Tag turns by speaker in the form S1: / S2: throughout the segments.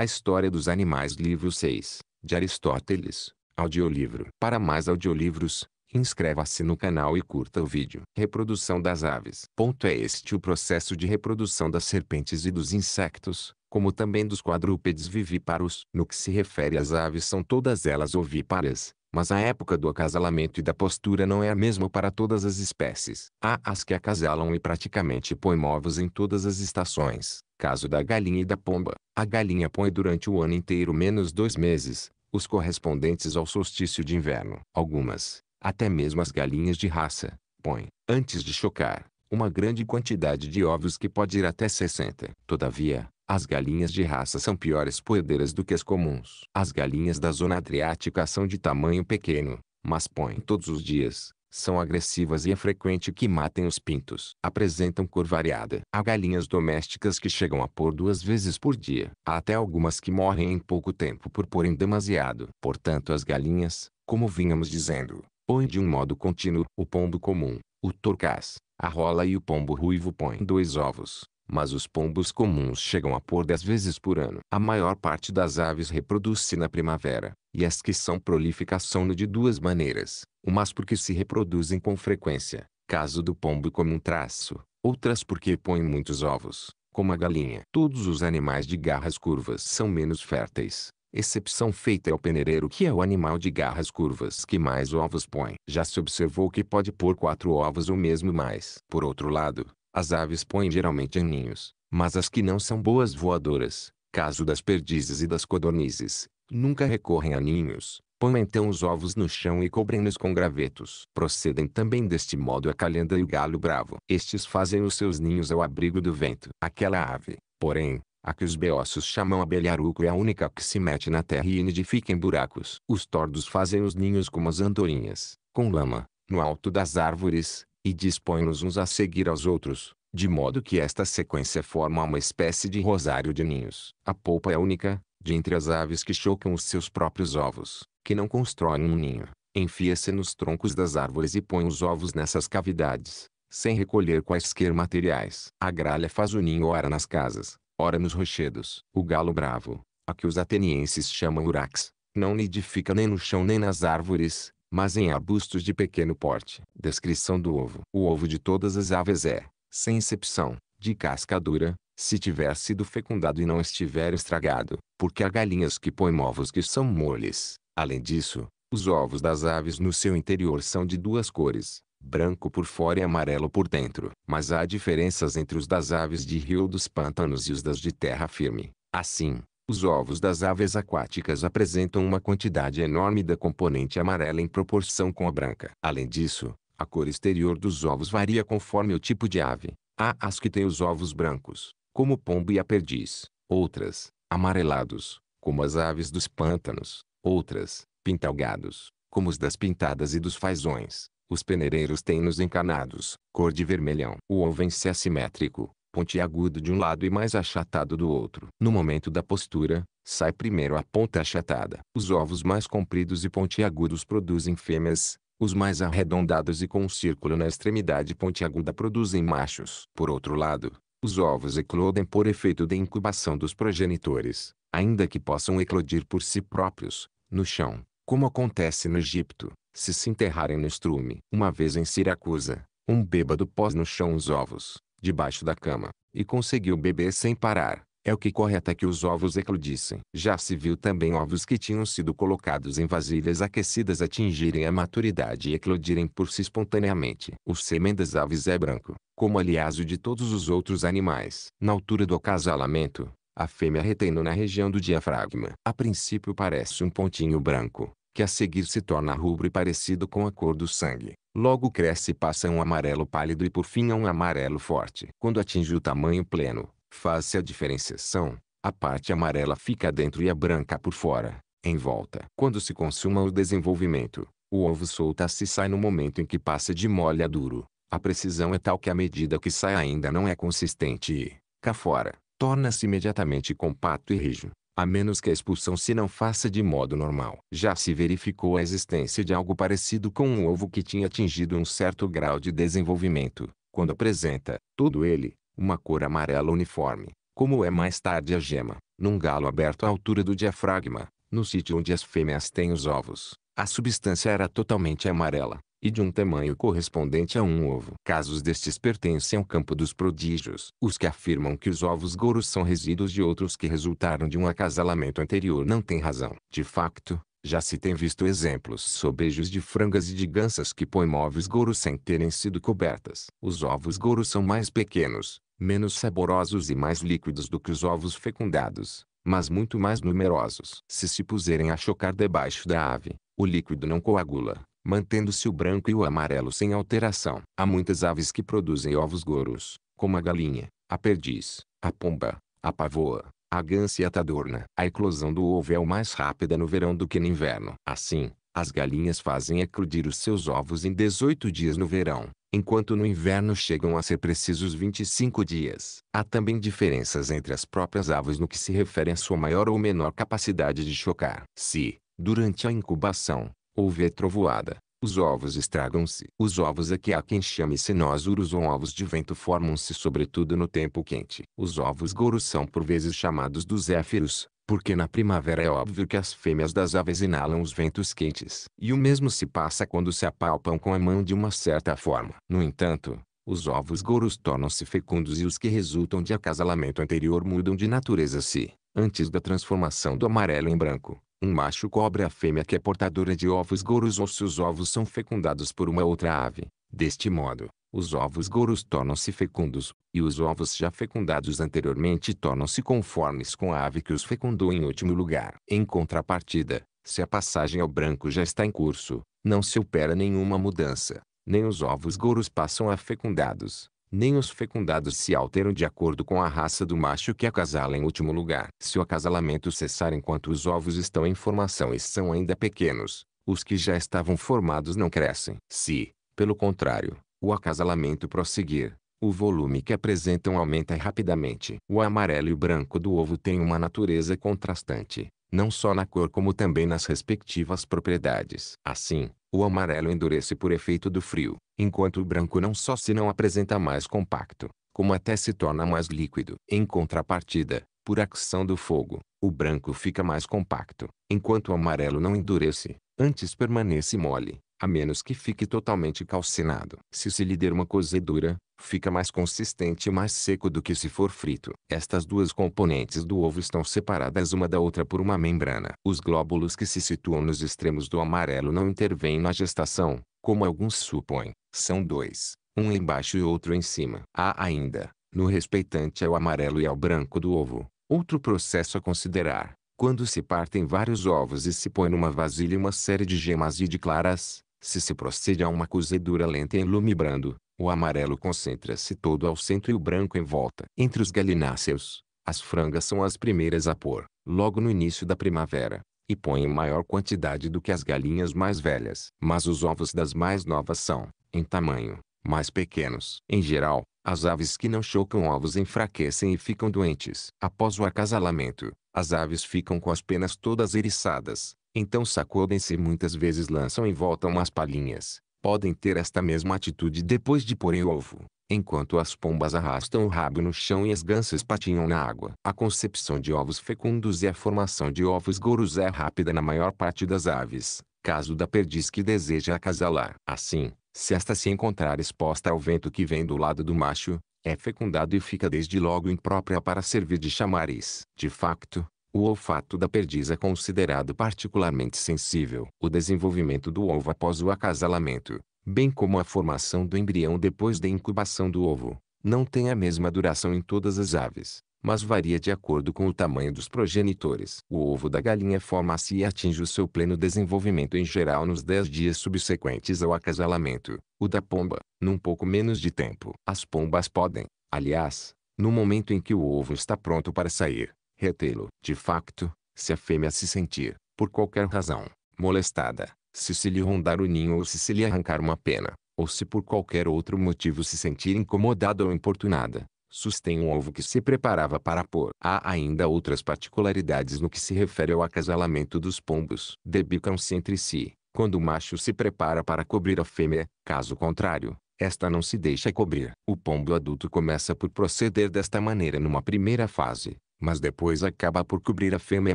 S1: A História dos Animais Livro 6, de Aristóteles, audiolivro. Para mais audiolivros, inscreva-se no canal e curta o vídeo. Reprodução das aves. Ponto é este o processo de reprodução das serpentes e dos insectos, como também dos quadrúpedes vivíparos. No que se refere às aves são todas elas ovíparas, mas a época do acasalamento e da postura não é a mesma para todas as espécies. Há as que acasalam e praticamente põem ovos em todas as estações. Caso da galinha e da pomba. A galinha põe durante o ano inteiro menos dois meses, os correspondentes ao solstício de inverno. Algumas, até mesmo as galinhas de raça, põem, antes de chocar, uma grande quantidade de ovos que pode ir até 60. Todavia, as galinhas de raça são piores poedeiras do que as comuns. As galinhas da zona adriática são de tamanho pequeno, mas põem todos os dias. São agressivas e é frequente que matem os pintos. Apresentam cor variada. Há galinhas domésticas que chegam a pôr duas vezes por dia. Há até algumas que morrem em pouco tempo por porem demasiado. Portanto as galinhas, como vínhamos dizendo, põem de um modo contínuo. O pombo comum, o torcaz, a rola e o pombo ruivo põem dois ovos mas os pombos comuns chegam a pôr dez vezes por ano. A maior parte das aves reproduz-se na primavera, e as que são prolíficas são de duas maneiras, umas porque se reproduzem com frequência, caso do pombo como um traço, outras porque põem muitos ovos, como a galinha. Todos os animais de garras curvas são menos férteis, Excepção feita é o penereiro que é o animal de garras curvas que mais ovos põe. Já se observou que pode pôr quatro ovos ou mesmo mais. Por outro lado, as aves põem geralmente em ninhos, mas as que não são boas voadoras, caso das perdizes e das codornizes, nunca recorrem a ninhos. Põem então os ovos no chão e cobrem-nos com gravetos. Procedem também deste modo a calenda e o galo bravo. Estes fazem os seus ninhos ao abrigo do vento. Aquela ave, porém, a que os beócios chamam abelharuco é a única que se mete na terra e nidifica em buracos. Os tordos fazem os ninhos como as andorinhas, com lama, no alto das árvores, e dispõe nos uns a seguir aos outros, de modo que esta sequência forma uma espécie de rosário de ninhos. A polpa é única, de entre as aves que chocam os seus próprios ovos, que não constroem um ninho, enfia-se nos troncos das árvores e põe os ovos nessas cavidades, sem recolher quaisquer materiais. A gralha faz o ninho ora nas casas, ora nos rochedos. O galo bravo, a que os atenienses chamam urax, não nidifica nem no chão nem nas árvores, mas em arbustos de pequeno porte. Descrição do ovo. O ovo de todas as aves é, sem exceção, de casca dura, se tiver sido fecundado e não estiver estragado, porque há galinhas que põem ovos que são moles. Além disso, os ovos das aves no seu interior são de duas cores, branco por fora e amarelo por dentro. Mas há diferenças entre os das aves de rio dos pântanos e os das de terra firme. Assim, os ovos das aves aquáticas apresentam uma quantidade enorme da componente amarela em proporção com a branca. Além disso, a cor exterior dos ovos varia conforme o tipo de ave. Há as que têm os ovos brancos, como o pombo e a perdiz. Outras, amarelados, como as aves dos pântanos. Outras, pintalgados, como os das pintadas e dos fazões. Os peneireiros têm nos encanados, cor de vermelhão. O ovo em si é assimétrico, pontiagudo de um lado e mais achatado do outro. No momento da postura, sai primeiro a ponta achatada. Os ovos mais compridos e pontiagudos produzem fêmeas, os mais arredondados e com um círculo na extremidade pontiaguda produzem machos. Por outro lado, os ovos eclodem por efeito da incubação dos progenitores, ainda que possam eclodir por si próprios, no chão, como acontece no Egito, se se enterrarem no estrume. Uma vez em Siracusa, um bêbado pôs no chão os ovos, debaixo da cama, e conseguiu beber sem parar. É o que corre até que os ovos eclodissem. Já se viu também ovos que tinham sido colocados em vasilhas aquecidas atingirem a maturidade e eclodirem por si espontaneamente. O sêmen das aves é branco, como aliás o de todos os outros animais. Na altura do acasalamento, a fêmea retém-no na região do diafragma. A princípio parece um pontinho branco, que a seguir se torna rubro e parecido com a cor do sangue. Logo cresce e passa a um amarelo pálido e por fim a um amarelo forte. Quando atinge o tamanho pleno, faz-se a diferenciação. A parte amarela fica dentro e a branca por fora, em volta. Quando se consuma o desenvolvimento, o ovo solta-se e sai no momento em que passa de mole a duro. A precisão é tal que a medida que sai ainda não é consistente e, cá fora, torna-se imediatamente compacto e rijo a menos que a expulsão se não faça de modo normal. Já se verificou a existência de algo parecido com um ovo que tinha atingido um certo grau de desenvolvimento, quando apresenta, todo ele, uma cor amarela uniforme, como é mais tarde a gema, num galo aberto à altura do diafragma, no sítio onde as fêmeas têm os ovos. A substância era totalmente amarela, e de um tamanho correspondente a um ovo. Casos destes pertencem ao campo dos prodígios. Os que afirmam que os ovos gorus são resíduos de outros que resultaram de um acasalamento anterior não têm razão. De facto, já se tem visto exemplos sobejos de frangas e de gansas que põem ovos gorus sem terem sido cobertas. Os ovos gorus são mais pequenos, menos saborosos e mais líquidos do que os ovos fecundados, mas muito mais numerosos. Se se puserem a chocar debaixo da ave, o líquido não coagula mantendo-se o branco e o amarelo sem alteração. Há muitas aves que produzem ovos gouros, como a galinha, a perdiz, a pomba, a pavoa, a gansa e a tadorna. A eclosão do ovo é mais rápida no verão do que no inverno. Assim, as galinhas fazem eclodir os seus ovos em 18 dias no verão, enquanto no inverno chegam a ser precisos 25 dias. Há também diferenças entre as próprias aves no que se refere à sua maior ou menor capacidade de chocar. Se, durante a incubação, Houver trovoada, os ovos estragam-se. Os ovos a que há quem chame cinósuros ou ovos de vento formam-se sobretudo no tempo quente. Os ovos goros são por vezes chamados dos zéfiros, porque na primavera é óbvio que as fêmeas das aves inalam os ventos quentes. E o mesmo se passa quando se apalpam com a mão de uma certa forma. No entanto, os ovos goros tornam-se fecundos e os que resultam de acasalamento anterior mudam de natureza se, antes da transformação do amarelo em branco, um macho cobra a fêmea que é portadora de ovos gorus ou se os ovos são fecundados por uma outra ave. Deste modo, os ovos gorus tornam-se fecundos, e os ovos já fecundados anteriormente tornam-se conformes com a ave que os fecundou em último lugar. Em contrapartida, se a passagem ao branco já está em curso, não se opera nenhuma mudança, nem os ovos gorus passam a fecundados nem os fecundados se alteram de acordo com a raça do macho que acasala em último lugar. Se o acasalamento cessar enquanto os ovos estão em formação e são ainda pequenos, os que já estavam formados não crescem. Se, pelo contrário, o acasalamento prosseguir, o volume que apresentam aumenta rapidamente. O amarelo e o branco do ovo têm uma natureza contrastante, não só na cor como também nas respectivas propriedades. Assim, o amarelo endurece por efeito do frio, enquanto o branco não só se não apresenta mais compacto, como até se torna mais líquido. Em contrapartida, por ação do fogo, o branco fica mais compacto, enquanto o amarelo não endurece, antes permanece mole a menos que fique totalmente calcinado. Se se lhe der uma cozedura, fica mais consistente e mais seco do que se for frito. Estas duas componentes do ovo estão separadas uma da outra por uma membrana. Os glóbulos que se situam nos extremos do amarelo não intervêm na gestação, como alguns supõem. São dois, um embaixo e outro em cima. Há ainda, no respeitante ao amarelo e ao branco do ovo, outro processo a considerar. Quando se partem vários ovos e se põe numa vasilha uma série de gemas e de claras, se se procede a uma cozedura lenta em lume brando, o amarelo concentra-se todo ao centro e o branco em volta. Entre os galináceos, as frangas são as primeiras a pôr, logo no início da primavera, e põem maior quantidade do que as galinhas mais velhas. Mas os ovos das mais novas são, em tamanho, mais pequenos. Em geral, as aves que não chocam ovos enfraquecem e ficam doentes. Após o acasalamento, as aves ficam com as penas todas eriçadas, então sacodem-se muitas vezes lançam em volta umas palhinhas. Podem ter esta mesma atitude depois de porem ovo, enquanto as pombas arrastam o rabo no chão e as gansas patinham na água. A concepção de ovos fecundos e a formação de ovos gorus é rápida na maior parte das aves, caso da perdiz que deseja acasalar. Assim, se esta se encontrar exposta ao vento que vem do lado do macho, é fecundado e fica desde logo imprópria para servir de chamariz. De facto, o olfato da perdiz é considerado particularmente sensível. O desenvolvimento do ovo após o acasalamento, bem como a formação do embrião depois da incubação do ovo, não tem a mesma duração em todas as aves, mas varia de acordo com o tamanho dos progenitores. O ovo da galinha forma-se e atinge o seu pleno desenvolvimento em geral nos 10 dias subsequentes ao acasalamento, o da pomba, num pouco menos de tempo. As pombas podem, aliás, no momento em que o ovo está pronto para sair, retê-lo. De facto, se a fêmea se sentir, por qualquer razão, molestada, se se lhe rondar o ninho ou se se lhe arrancar uma pena, ou se por qualquer outro motivo se sentir incomodada ou importunada, sustém um ovo que se preparava para pôr. Há ainda outras particularidades no que se refere ao acasalamento dos pombos. Debicam-se entre si, quando o macho se prepara para cobrir a fêmea, caso contrário, esta não se deixa cobrir. O pombo adulto começa por proceder desta maneira numa primeira fase, mas depois acaba por cobrir a fêmea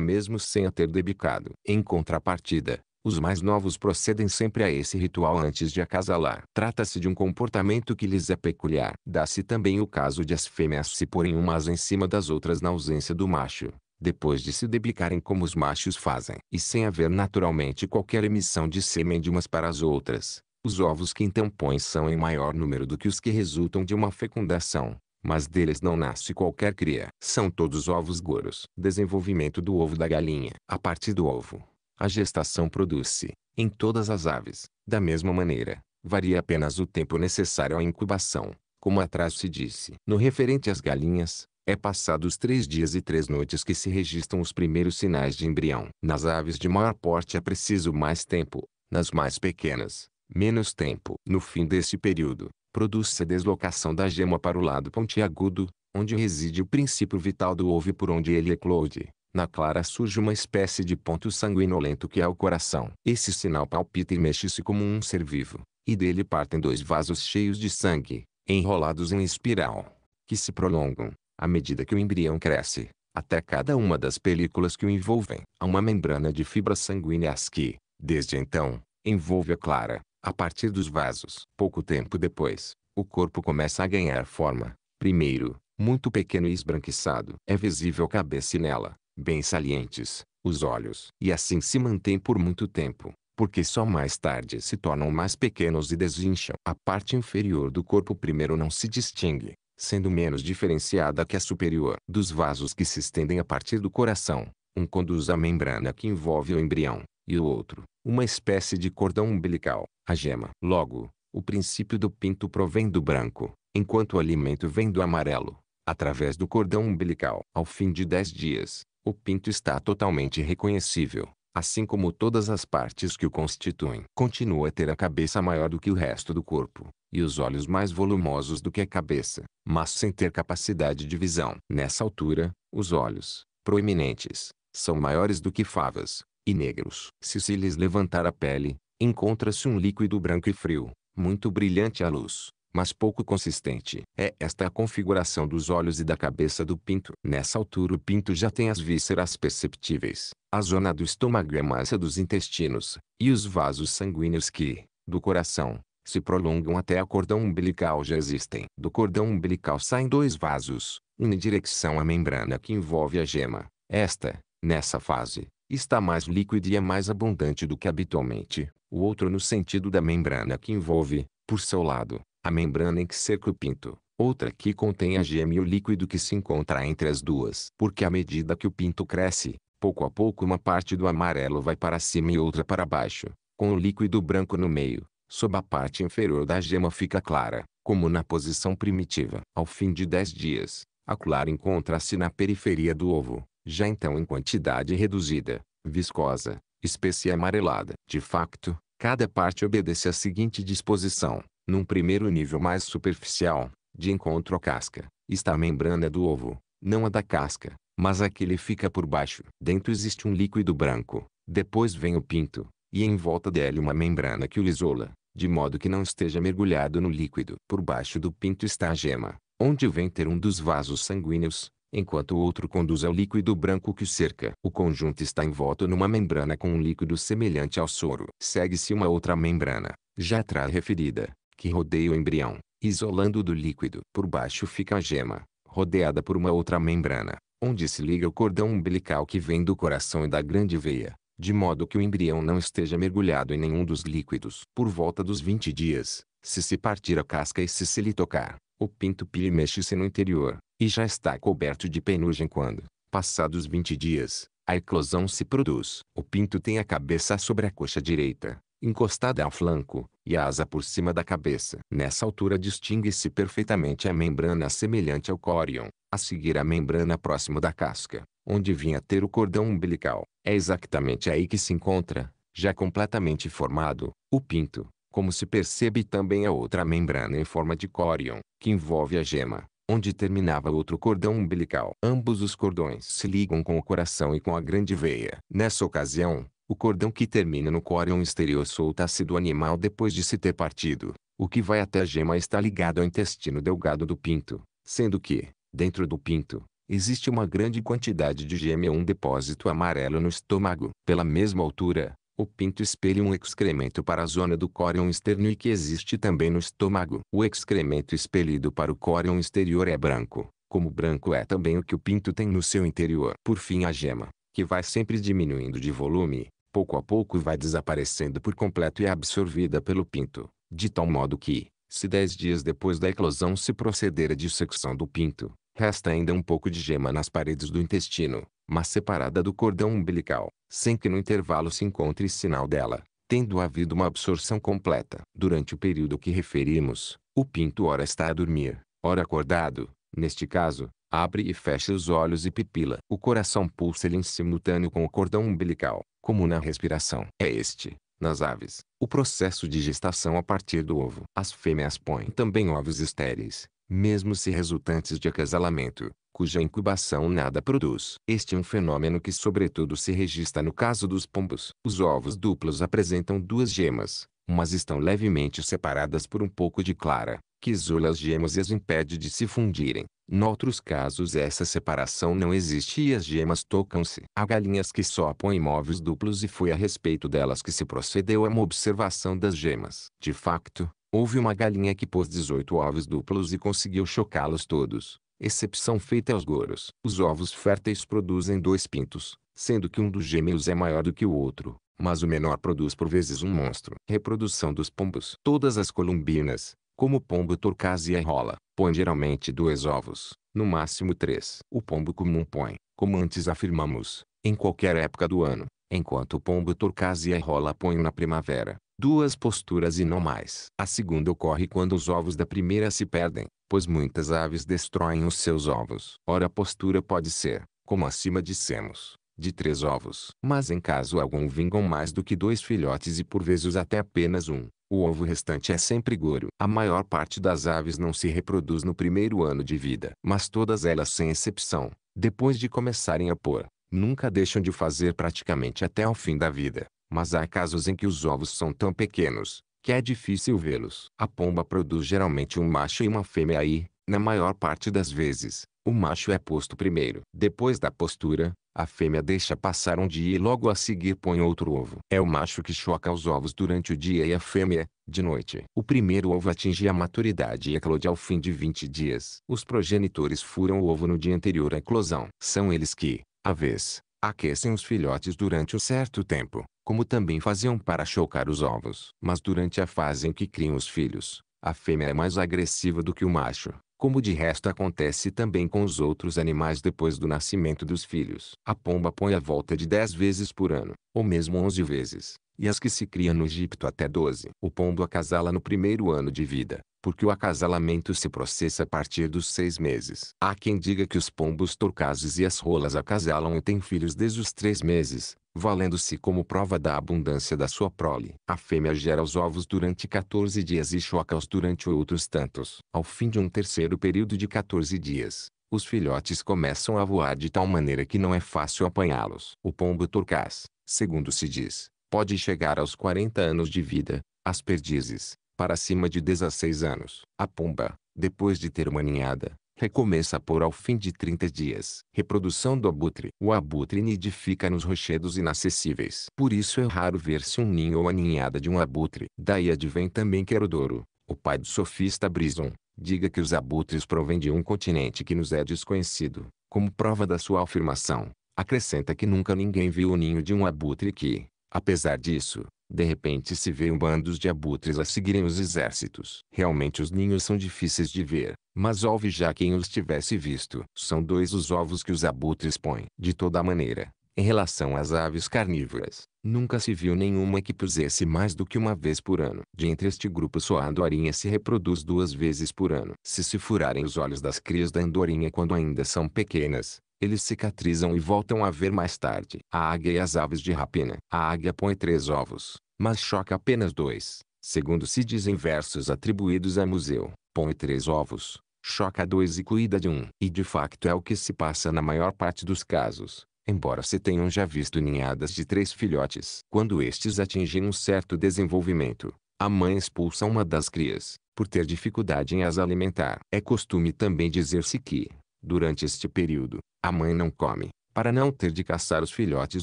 S1: mesmo sem a ter debicado. Em contrapartida, os mais novos procedem sempre a esse ritual antes de acasalar. Trata-se de um comportamento que lhes é peculiar. Dá-se também o caso de as fêmeas se porem umas em cima das outras na ausência do macho, depois de se debicarem como os machos fazem. E sem haver naturalmente qualquer emissão de sêmen de umas para as outras. Os ovos que então põem são em maior número do que os que resultam de uma fecundação mas deles não nasce qualquer cria. São todos ovos goros. Desenvolvimento do ovo da galinha. A partir do ovo, a gestação produz-se, em todas as aves, da mesma maneira. Varia apenas o tempo necessário à incubação, como atrás se disse. No referente às galinhas, é passados três dias e três noites que se registram os primeiros sinais de embrião. Nas aves de maior porte é preciso mais tempo, nas mais pequenas, menos tempo. No fim desse período, produz-se a deslocação da gema para o lado pontiagudo, onde reside o princípio vital do ovo e por onde ele eclode. Na clara surge uma espécie de ponto sanguinolento que é o coração. Esse sinal palpita e mexe-se como um ser vivo, e dele partem dois vasos cheios de sangue, enrolados em espiral, que se prolongam, à medida que o embrião cresce, até cada uma das películas que o envolvem. Há uma membrana de fibras sanguíneas que, desde então, envolve a clara, a partir dos vasos. Pouco tempo depois, o corpo começa a ganhar forma. Primeiro, muito pequeno e esbranquiçado. É visível a cabeça e nela, bem salientes, os olhos. E assim se mantém por muito tempo, porque só mais tarde se tornam mais pequenos e desincham. A parte inferior do corpo primeiro não se distingue, sendo menos diferenciada que a superior. Dos vasos que se estendem a partir do coração, um conduz à membrana que envolve o embrião e o outro, uma espécie de cordão umbilical, a gema. Logo, o princípio do pinto provém do branco, enquanto o alimento vem do amarelo, através do cordão umbilical. Ao fim de dez dias, o pinto está totalmente reconhecível, assim como todas as partes que o constituem. Continua a ter a cabeça maior do que o resto do corpo, e os olhos mais volumosos do que a cabeça, mas sem ter capacidade de visão. Nessa altura, os olhos, proeminentes, são maiores do que favas, e negros. Se se lhes levantar a pele, encontra-se um líquido branco e frio, muito brilhante à luz, mas pouco consistente. É esta a configuração dos olhos e da cabeça do pinto. Nessa altura o pinto já tem as vísceras perceptíveis, a zona do estômago e é a massa dos intestinos, e os vasos sanguíneos que, do coração, se prolongam até a cordão umbilical já existem. Do cordão umbilical saem dois vasos, um em direção à membrana que envolve a gema. Esta, nessa fase, está mais líquido e é mais abundante do que habitualmente, o outro no sentido da membrana que envolve, por seu lado, a membrana em que cerca o pinto, outra que contém a gema e o líquido que se encontra entre as duas. Porque à medida que o pinto cresce, pouco a pouco uma parte do amarelo vai para cima e outra para baixo, com o líquido branco no meio, sob a parte inferior da gema fica clara, como na posição primitiva. Ao fim de 10 dias, a clara encontra-se na periferia do ovo, já então em quantidade reduzida, viscosa, espessa amarelada. De facto, cada parte obedece à seguinte disposição. Num primeiro nível mais superficial, de encontro à casca, está a membrana do ovo, não a da casca, mas a que lhe fica por baixo. Dentro existe um líquido branco, depois vem o pinto, e em volta dele uma membrana que o isola, de modo que não esteja mergulhado no líquido. Por baixo do pinto está a gema, onde vem ter um dos vasos sanguíneos, enquanto o outro conduz ao líquido branco que o cerca. O conjunto está envolto numa membrana com um líquido semelhante ao soro. Segue-se uma outra membrana, já atrás referida, que rodeia o embrião, isolando-o do líquido. Por baixo fica a gema, rodeada por uma outra membrana, onde se liga o cordão umbilical que vem do coração e da grande veia, de modo que o embrião não esteja mergulhado em nenhum dos líquidos. Por volta dos 20 dias, se se partir a casca e se se lhe tocar, o pinto pire mexe-se no interior, e já está coberto de penugem quando, passados 20 dias, a eclosão se produz. O pinto tem a cabeça sobre a coxa direita, encostada ao flanco, e a asa por cima da cabeça. Nessa altura distingue-se perfeitamente a membrana semelhante ao córion, a seguir a membrana próximo da casca, onde vinha ter o cordão umbilical. É exatamente aí que se encontra, já completamente formado, o pinto, como se percebe também a outra membrana em forma de córion, que envolve a gema onde terminava outro cordão umbilical. Ambos os cordões se ligam com o coração e com a grande veia. Nessa ocasião, o cordão que termina no córeo exterior solta-se do animal depois de se ter partido. O que vai até a gema está ligado ao intestino delgado do pinto, sendo que, dentro do pinto, existe uma grande quantidade de gema e um depósito amarelo no estômago. Pela mesma altura, o pinto espelha um excremento para a zona do córion externo e que existe também no estômago. O excremento expelido para o córion exterior é branco, como branco é também o que o pinto tem no seu interior. Por fim a gema, que vai sempre diminuindo de volume, pouco a pouco vai desaparecendo por completo e é absorvida pelo pinto, de tal modo que, se dez dias depois da eclosão se proceder à dissecção do pinto, resta ainda um pouco de gema nas paredes do intestino, mas separada do cordão umbilical, sem que no intervalo se encontre sinal dela, tendo havido uma absorção completa. Durante o período que referimos, o pinto ora está a dormir, ora acordado, neste caso, abre e fecha os olhos e pipila. O coração pulsa-lhe em simultâneo com o cordão umbilical, como na respiração. É este, nas aves, o processo de gestação a partir do ovo. As fêmeas põem também ovos estéreis, mesmo se resultantes de acasalamento, cuja incubação nada produz. Este é um fenômeno que sobretudo se registra no caso dos pombos. Os ovos duplos apresentam duas gemas, umas estão levemente separadas por um pouco de clara, que isola as gemas e as impede de se fundirem. noutros casos essa separação não existe e as gemas tocam-se. Há galinhas que só põem ovos duplos e foi a respeito delas que se procedeu a uma observação das gemas. De facto, houve uma galinha que pôs 18 ovos duplos e conseguiu chocá-los todos excepção feita aos goros. Os ovos férteis produzem dois pintos, sendo que um dos gêmeos é maior do que o outro, mas o menor produz por vezes um monstro. Reprodução dos pombos. Todas as columbinas, como o pombo torcaz e a rola, põem geralmente dois ovos, no máximo três. O pombo comum põe, como antes afirmamos, em qualquer época do ano, enquanto o pombo torcaz e a rola põem na primavera. Duas posturas e não mais. A segunda ocorre quando os ovos da primeira se perdem, pois muitas aves destroem os seus ovos. Ora a postura pode ser, como acima dissemos, de três ovos. Mas em caso algum vingam mais do que dois filhotes e por vezes até apenas um. O ovo restante é sempre goro. A maior parte das aves não se reproduz no primeiro ano de vida. Mas todas elas sem exceção, depois de começarem a pôr, nunca deixam de fazer praticamente até ao fim da vida. Mas há casos em que os ovos são tão pequenos, que é difícil vê-los. A pomba produz geralmente um macho e uma fêmea e, na maior parte das vezes, o macho é posto primeiro. Depois da postura, a fêmea deixa passar um dia e logo a seguir põe outro ovo. É o macho que choca os ovos durante o dia e a fêmea, de noite. O primeiro ovo atinge a maturidade e eclode ao fim de 20 dias. Os progenitores furam o ovo no dia anterior à eclosão. São eles que, à vez, aquecem os filhotes durante um certo tempo, como também faziam para chocar os ovos. Mas durante a fase em que criam os filhos, a fêmea é mais agressiva do que o macho, como de resto acontece também com os outros animais depois do nascimento dos filhos. A pomba põe a volta de 10 vezes por ano, ou mesmo 11 vezes e as que se criam no Egito até 12. O pombo acasala no primeiro ano de vida, porque o acasalamento se processa a partir dos seis meses. Há quem diga que os pombos torcazes e as rolas acasalam e têm filhos desde os três meses, valendo-se como prova da abundância da sua prole. A fêmea gera os ovos durante 14 dias e choca-os durante outros tantos. Ao fim de um terceiro período de 14 dias, os filhotes começam a voar de tal maneira que não é fácil apanhá-los. O pombo torcaz, segundo se diz, Pode chegar aos 40 anos de vida, as perdizes, para cima de 16 anos. A pomba, depois de ter uma ninhada, recomeça a pôr ao fim de 30 dias. Reprodução do abutre. O abutre nidifica nos rochedos inacessíveis. Por isso é raro ver-se um ninho ou a ninhada de um abutre. Daí advém também Querodoro, o pai do sofista Brison. Diga que os abutres provêm de um continente que nos é desconhecido. Como prova da sua afirmação, acrescenta que nunca ninguém viu o ninho de um abutre que, Apesar disso, de repente se veem bandos de abutres a seguirem os exércitos. Realmente os ninhos são difíceis de ver, mas houve já quem os tivesse visto. São dois os ovos que os abutres põem. De toda maneira, em relação às aves carnívoras, nunca se viu nenhuma que pusesse mais do que uma vez por ano. De entre este grupo só a andorinha se reproduz duas vezes por ano. Se se furarem os olhos das crias da andorinha quando ainda são pequenas, eles cicatrizam e voltam a ver mais tarde. A águia e as aves de rapina. A águia põe três ovos, mas choca apenas dois. Segundo se dizem versos atribuídos a Museu, põe três ovos, choca dois e cuida de um. E de facto é o que se passa na maior parte dos casos, embora se tenham já visto ninhadas de três filhotes. Quando estes atingem um certo desenvolvimento, a mãe expulsa uma das crias, por ter dificuldade em as alimentar. É costume também dizer-se que, Durante este período, a mãe não come, para não ter de caçar os filhotes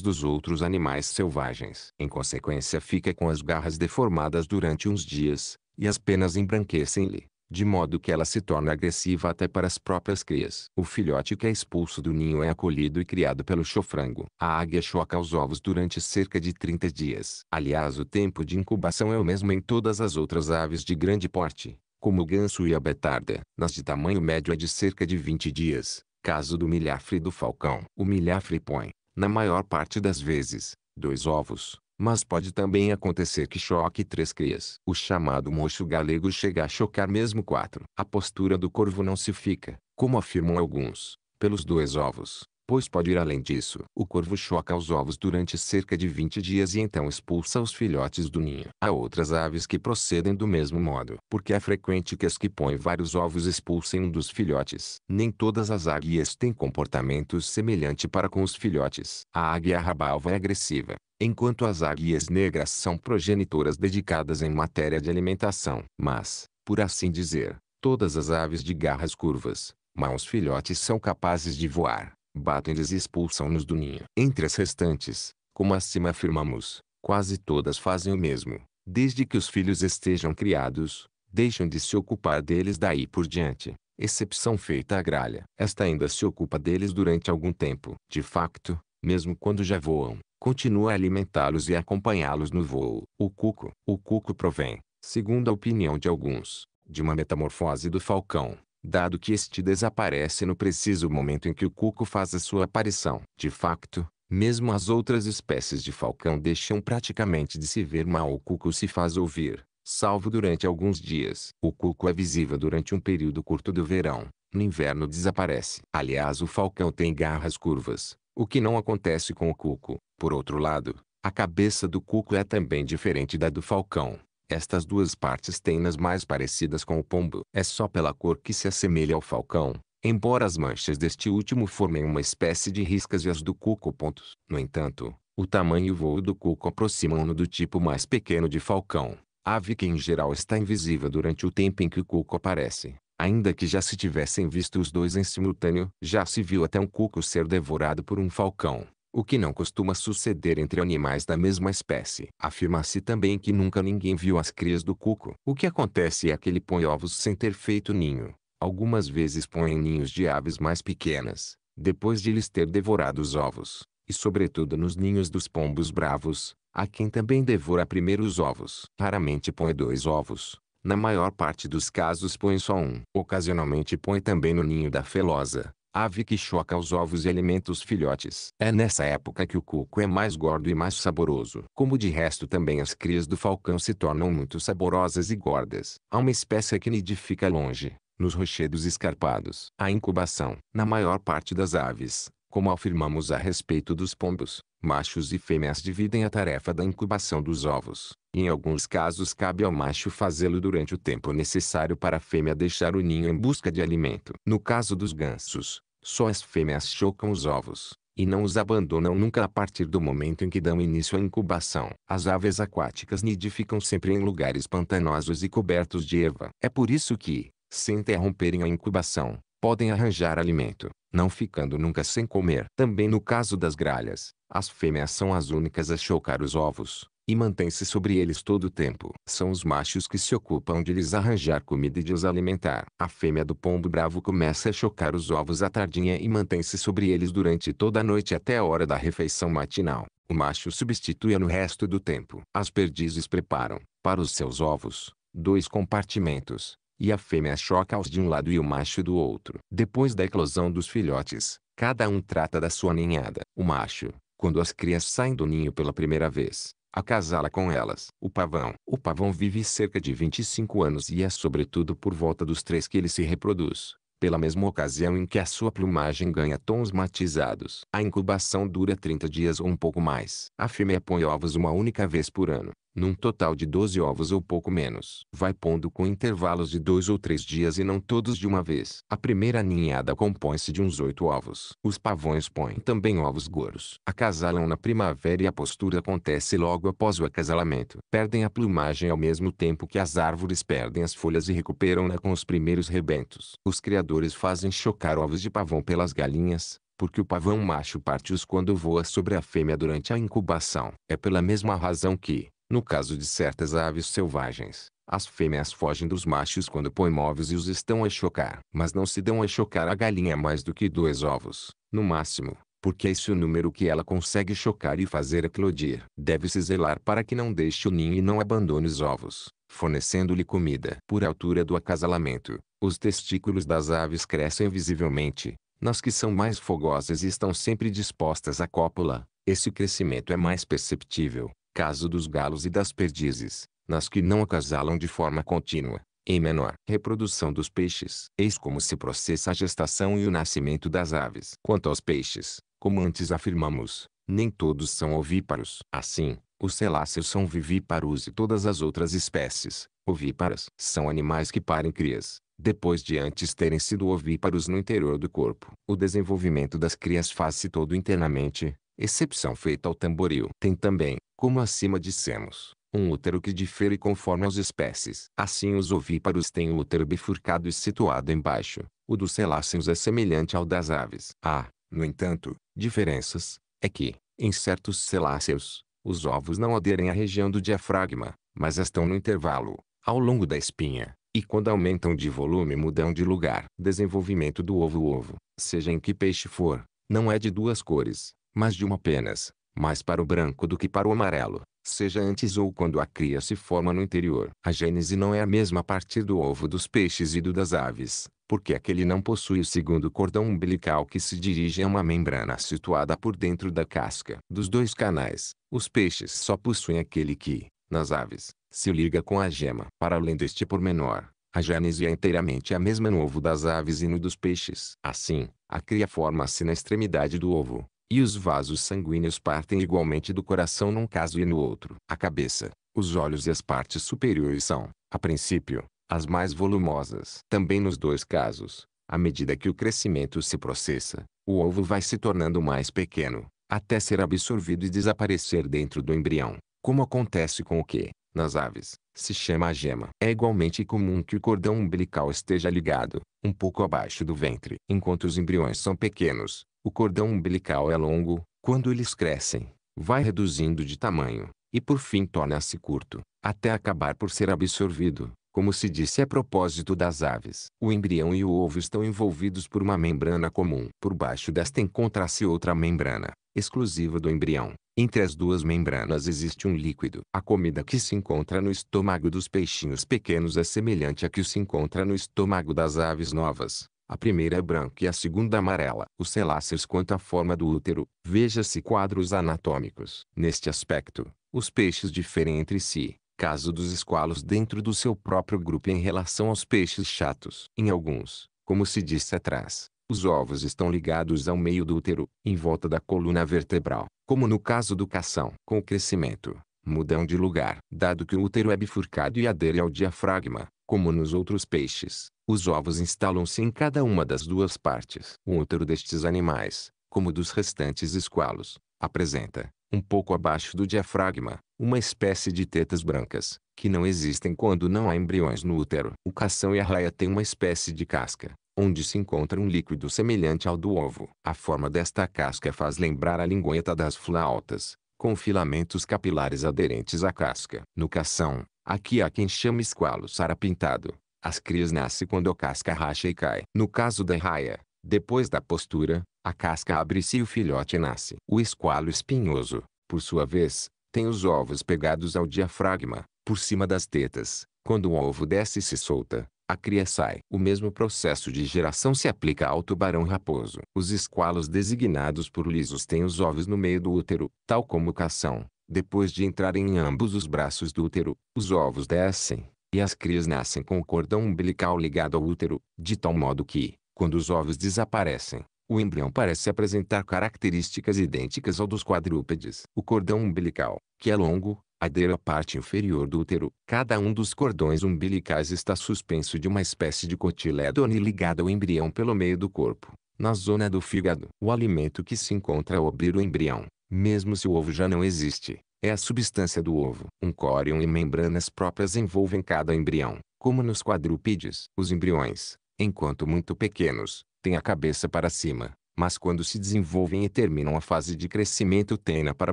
S1: dos outros animais selvagens. Em consequência fica com as garras deformadas durante uns dias, e as penas embranquecem-lhe, de modo que ela se torna agressiva até para as próprias crias. O filhote que é expulso do ninho é acolhido e criado pelo chofrango. A águia choca os ovos durante cerca de 30 dias. Aliás o tempo de incubação é o mesmo em todas as outras aves de grande porte como o ganso e a betarda. Nas de tamanho médio é de cerca de 20 dias, caso do milhafre e do falcão. O milhafre põe, na maior parte das vezes, dois ovos, mas pode também acontecer que choque três crias. O chamado mocho galego chega a chocar mesmo quatro. A postura do corvo não se fica, como afirmam alguns, pelos dois ovos, pois pode ir além disso. O corvo choca os ovos durante cerca de 20 dias e então expulsa os filhotes do ninho. Há outras aves que procedem do mesmo modo, porque é frequente que as que põem vários ovos expulsem um dos filhotes. Nem todas as águias têm comportamento semelhante para com os filhotes. A águia rabalva é agressiva, enquanto as águias negras são progenitoras dedicadas em matéria de alimentação. Mas, por assim dizer, todas as aves de garras curvas, maus filhotes são capazes de voar batem-lhes e expulsam-nos do ninho. Entre as restantes, como acima afirmamos, quase todas fazem o mesmo. Desde que os filhos estejam criados, deixam de se ocupar deles daí por diante, excepção feita à gralha. Esta ainda se ocupa deles durante algum tempo. De facto, mesmo quando já voam, continua a alimentá-los e acompanhá-los no voo. O cuco. O cuco provém, segundo a opinião de alguns, de uma metamorfose do falcão dado que este desaparece no preciso momento em que o cuco faz a sua aparição. De facto, mesmo as outras espécies de falcão deixam praticamente de se ver mal o cuco se faz ouvir, salvo durante alguns dias. O cuco é visível durante um período curto do verão, no inverno desaparece. Aliás o falcão tem garras curvas, o que não acontece com o cuco. Por outro lado, a cabeça do cuco é também diferente da do falcão. Estas duas partes têm nas mais parecidas com o pombo. É só pela cor que se assemelha ao falcão, embora as manchas deste último formem uma espécie de riscas e as do cuco pontos. No entanto, o tamanho e o voo do cuco aproximam-no do tipo mais pequeno de falcão, ave que em geral está invisível durante o tempo em que o cuco aparece. Ainda que já se tivessem visto os dois em simultâneo, já se viu até um cuco ser devorado por um falcão o que não costuma suceder entre animais da mesma espécie. Afirma-se também que nunca ninguém viu as crias do cuco. O que acontece é que ele põe ovos sem ter feito ninho. Algumas vezes põem ninhos de aves mais pequenas, depois de lhes ter devorado os ovos, e sobretudo nos ninhos dos pombos bravos, a quem também devora primeiro os ovos. Raramente põe dois ovos. Na maior parte dos casos põe só um. Ocasionalmente põe também no ninho da felosa, ave que choca os ovos e alimenta os filhotes. É nessa época que o cuco é mais gordo e mais saboroso. Como de resto também as crias do falcão se tornam muito saborosas e gordas. Há uma espécie que nidifica longe, nos rochedos escarpados. A incubação, na maior parte das aves, como afirmamos a respeito dos pombos, machos e fêmeas dividem a tarefa da incubação dos ovos. Em alguns casos cabe ao macho fazê-lo durante o tempo necessário para a fêmea deixar o ninho em busca de alimento. No caso dos gansos, só as fêmeas chocam os ovos, e não os abandonam nunca a partir do momento em que dão início à incubação. As aves aquáticas nidificam sempre em lugares pantanosos e cobertos de erva. É por isso que, se interromperem a incubação, podem arranjar alimento, não ficando nunca sem comer. Também no caso das gralhas, as fêmeas são as únicas a chocar os ovos, e mantém-se sobre eles todo o tempo. São os machos que se ocupam de lhes arranjar comida e de os alimentar. A fêmea do pombo bravo começa a chocar os ovos à tardinha e mantém-se sobre eles durante toda a noite até a hora da refeição matinal. O macho substitui-a no resto do tempo. As perdizes preparam, para os seus ovos, dois compartimentos, e a fêmea choca-os de um lado e o macho do outro. Depois da eclosão dos filhotes, cada um trata da sua ninhada. O macho, quando as crias saem do ninho pela primeira vez, acasala com elas. O pavão. O pavão vive cerca de 25 anos e é sobretudo por volta dos três que ele se reproduz, pela mesma ocasião em que a sua plumagem ganha tons matizados. A incubação dura 30 dias ou um pouco mais. A fêmea põe ovos uma única vez por ano num total de 12 ovos ou pouco menos. Vai pondo com intervalos de dois ou três dias e não todos de uma vez. A primeira ninhada compõe-se de uns oito ovos. Os pavões põem também ovos gouros. Acasalam na primavera e a postura acontece logo após o acasalamento. Perdem a plumagem ao mesmo tempo que as árvores perdem as folhas e recuperam-na com os primeiros rebentos. Os criadores fazem chocar ovos de pavão pelas galinhas, porque o pavão macho parte-os quando voa sobre a fêmea durante a incubação. É pela mesma razão que, no caso de certas aves selvagens, as fêmeas fogem dos machos quando põem ovos e os estão a chocar. Mas não se dão a chocar a galinha mais do que dois ovos, no máximo, porque esse é o número que ela consegue chocar e fazer eclodir. Deve-se zelar para que não deixe o ninho e não abandone os ovos, fornecendo-lhe comida. Por altura do acasalamento, os testículos das aves crescem visivelmente, nas que são mais fogosas e estão sempre dispostas à cópula. Esse crescimento é mais perceptível, caso dos galos e das perdizes, nas que não acasalam de forma contínua, em menor reprodução dos peixes. Eis como se processa a gestação e o nascimento das aves. Quanto aos peixes, como antes afirmamos, nem todos são ovíparos. Assim, os celáceos são vivíparos e todas as outras espécies, ovíparas, são animais que parem crias, depois de antes terem sido ovíparos no interior do corpo. O desenvolvimento das crias faz-se todo internamente, exceção feita ao tamboril. Tem também, como acima dissemos, um útero que difere conforme as espécies. Assim os ovíparos têm o útero bifurcado e situado embaixo. O dos celáceos é semelhante ao das aves. Há, no entanto, diferenças. É que, em certos celáceos, os ovos não aderem à região do diafragma, mas estão no intervalo, ao longo da espinha, e quando aumentam de volume mudam de lugar. Desenvolvimento do ovo O ovo, seja em que peixe for, não é de duas cores, mas de uma apenas mais para o branco do que para o amarelo, seja antes ou quando a cria se forma no interior. A gênese não é a mesma a partir do ovo dos peixes e do das aves, porque aquele não possui o segundo cordão umbilical que se dirige a uma membrana situada por dentro da casca. Dos dois canais, os peixes só possuem aquele que, nas aves, se liga com a gema. Para além deste pormenor, a gênese é inteiramente a mesma no ovo das aves e no dos peixes. Assim, a cria forma-se na extremidade do ovo, e os vasos sanguíneos partem igualmente do coração num caso e no outro. A cabeça, os olhos e as partes superiores são, a princípio, as mais volumosas. Também nos dois casos, à medida que o crescimento se processa, o ovo vai se tornando mais pequeno, até ser absorvido e desaparecer dentro do embrião, como acontece com o que, nas aves, se chama gema. É igualmente comum que o cordão umbilical esteja ligado, um pouco abaixo do ventre. Enquanto os embriões são pequenos, o cordão umbilical é longo, quando eles crescem, vai reduzindo de tamanho, e por fim torna-se curto, até acabar por ser absorvido, como se disse a propósito das aves. O embrião e o ovo estão envolvidos por uma membrana comum. Por baixo desta encontra-se outra membrana, exclusiva do embrião. Entre as duas membranas existe um líquido. A comida que se encontra no estômago dos peixinhos pequenos é semelhante à que se encontra no estômago das aves novas. A primeira é branca e a segunda amarela. Os celáceos quanto à forma do útero, veja-se quadros anatômicos. Neste aspecto, os peixes diferem entre si, caso dos esqualos dentro do seu próprio grupo em relação aos peixes chatos. Em alguns, como se disse atrás, os ovos estão ligados ao meio do útero, em volta da coluna vertebral, como no caso do cação. Com o crescimento, mudam de lugar. Dado que o útero é bifurcado e adere ao diafragma, como nos outros peixes, os ovos instalam-se em cada uma das duas partes. O útero destes animais, como dos restantes esqualos, apresenta, um pouco abaixo do diafragma, uma espécie de tetas brancas, que não existem quando não há embriões no útero. O cação e a raia têm uma espécie de casca, onde se encontra um líquido semelhante ao do ovo. A forma desta casca faz lembrar a lingueta das flautas, com filamentos capilares aderentes à casca. No cação, Aqui há quem chama esqualo sarapintado. As crias nascem quando a casca racha e cai. No caso da raia, depois da postura, a casca abre-se e o filhote nasce. O esqualo espinhoso, por sua vez, tem os ovos pegados ao diafragma, por cima das tetas. Quando o ovo desce e se solta, a cria sai. O mesmo processo de geração se aplica ao tubarão raposo. Os esqualos designados por lisos têm os ovos no meio do útero, tal como o cação. Depois de entrarem em ambos os braços do útero, os ovos descem, e as crias nascem com o cordão umbilical ligado ao útero, de tal modo que, quando os ovos desaparecem, o embrião parece apresentar características idênticas ao dos quadrúpedes. O cordão umbilical, que é longo, adere à parte inferior do útero. Cada um dos cordões umbilicais está suspenso de uma espécie de cotilédone ligada ao embrião pelo meio do corpo, na zona do fígado. O alimento que se encontra ao abrir o embrião mesmo se o ovo já não existe, é a substância do ovo. Um córion e membranas próprias envolvem cada embrião, como nos quadrúpedes. Os embriões, enquanto muito pequenos, têm a cabeça para cima, mas quando se desenvolvem e terminam a fase de crescimento têm-na para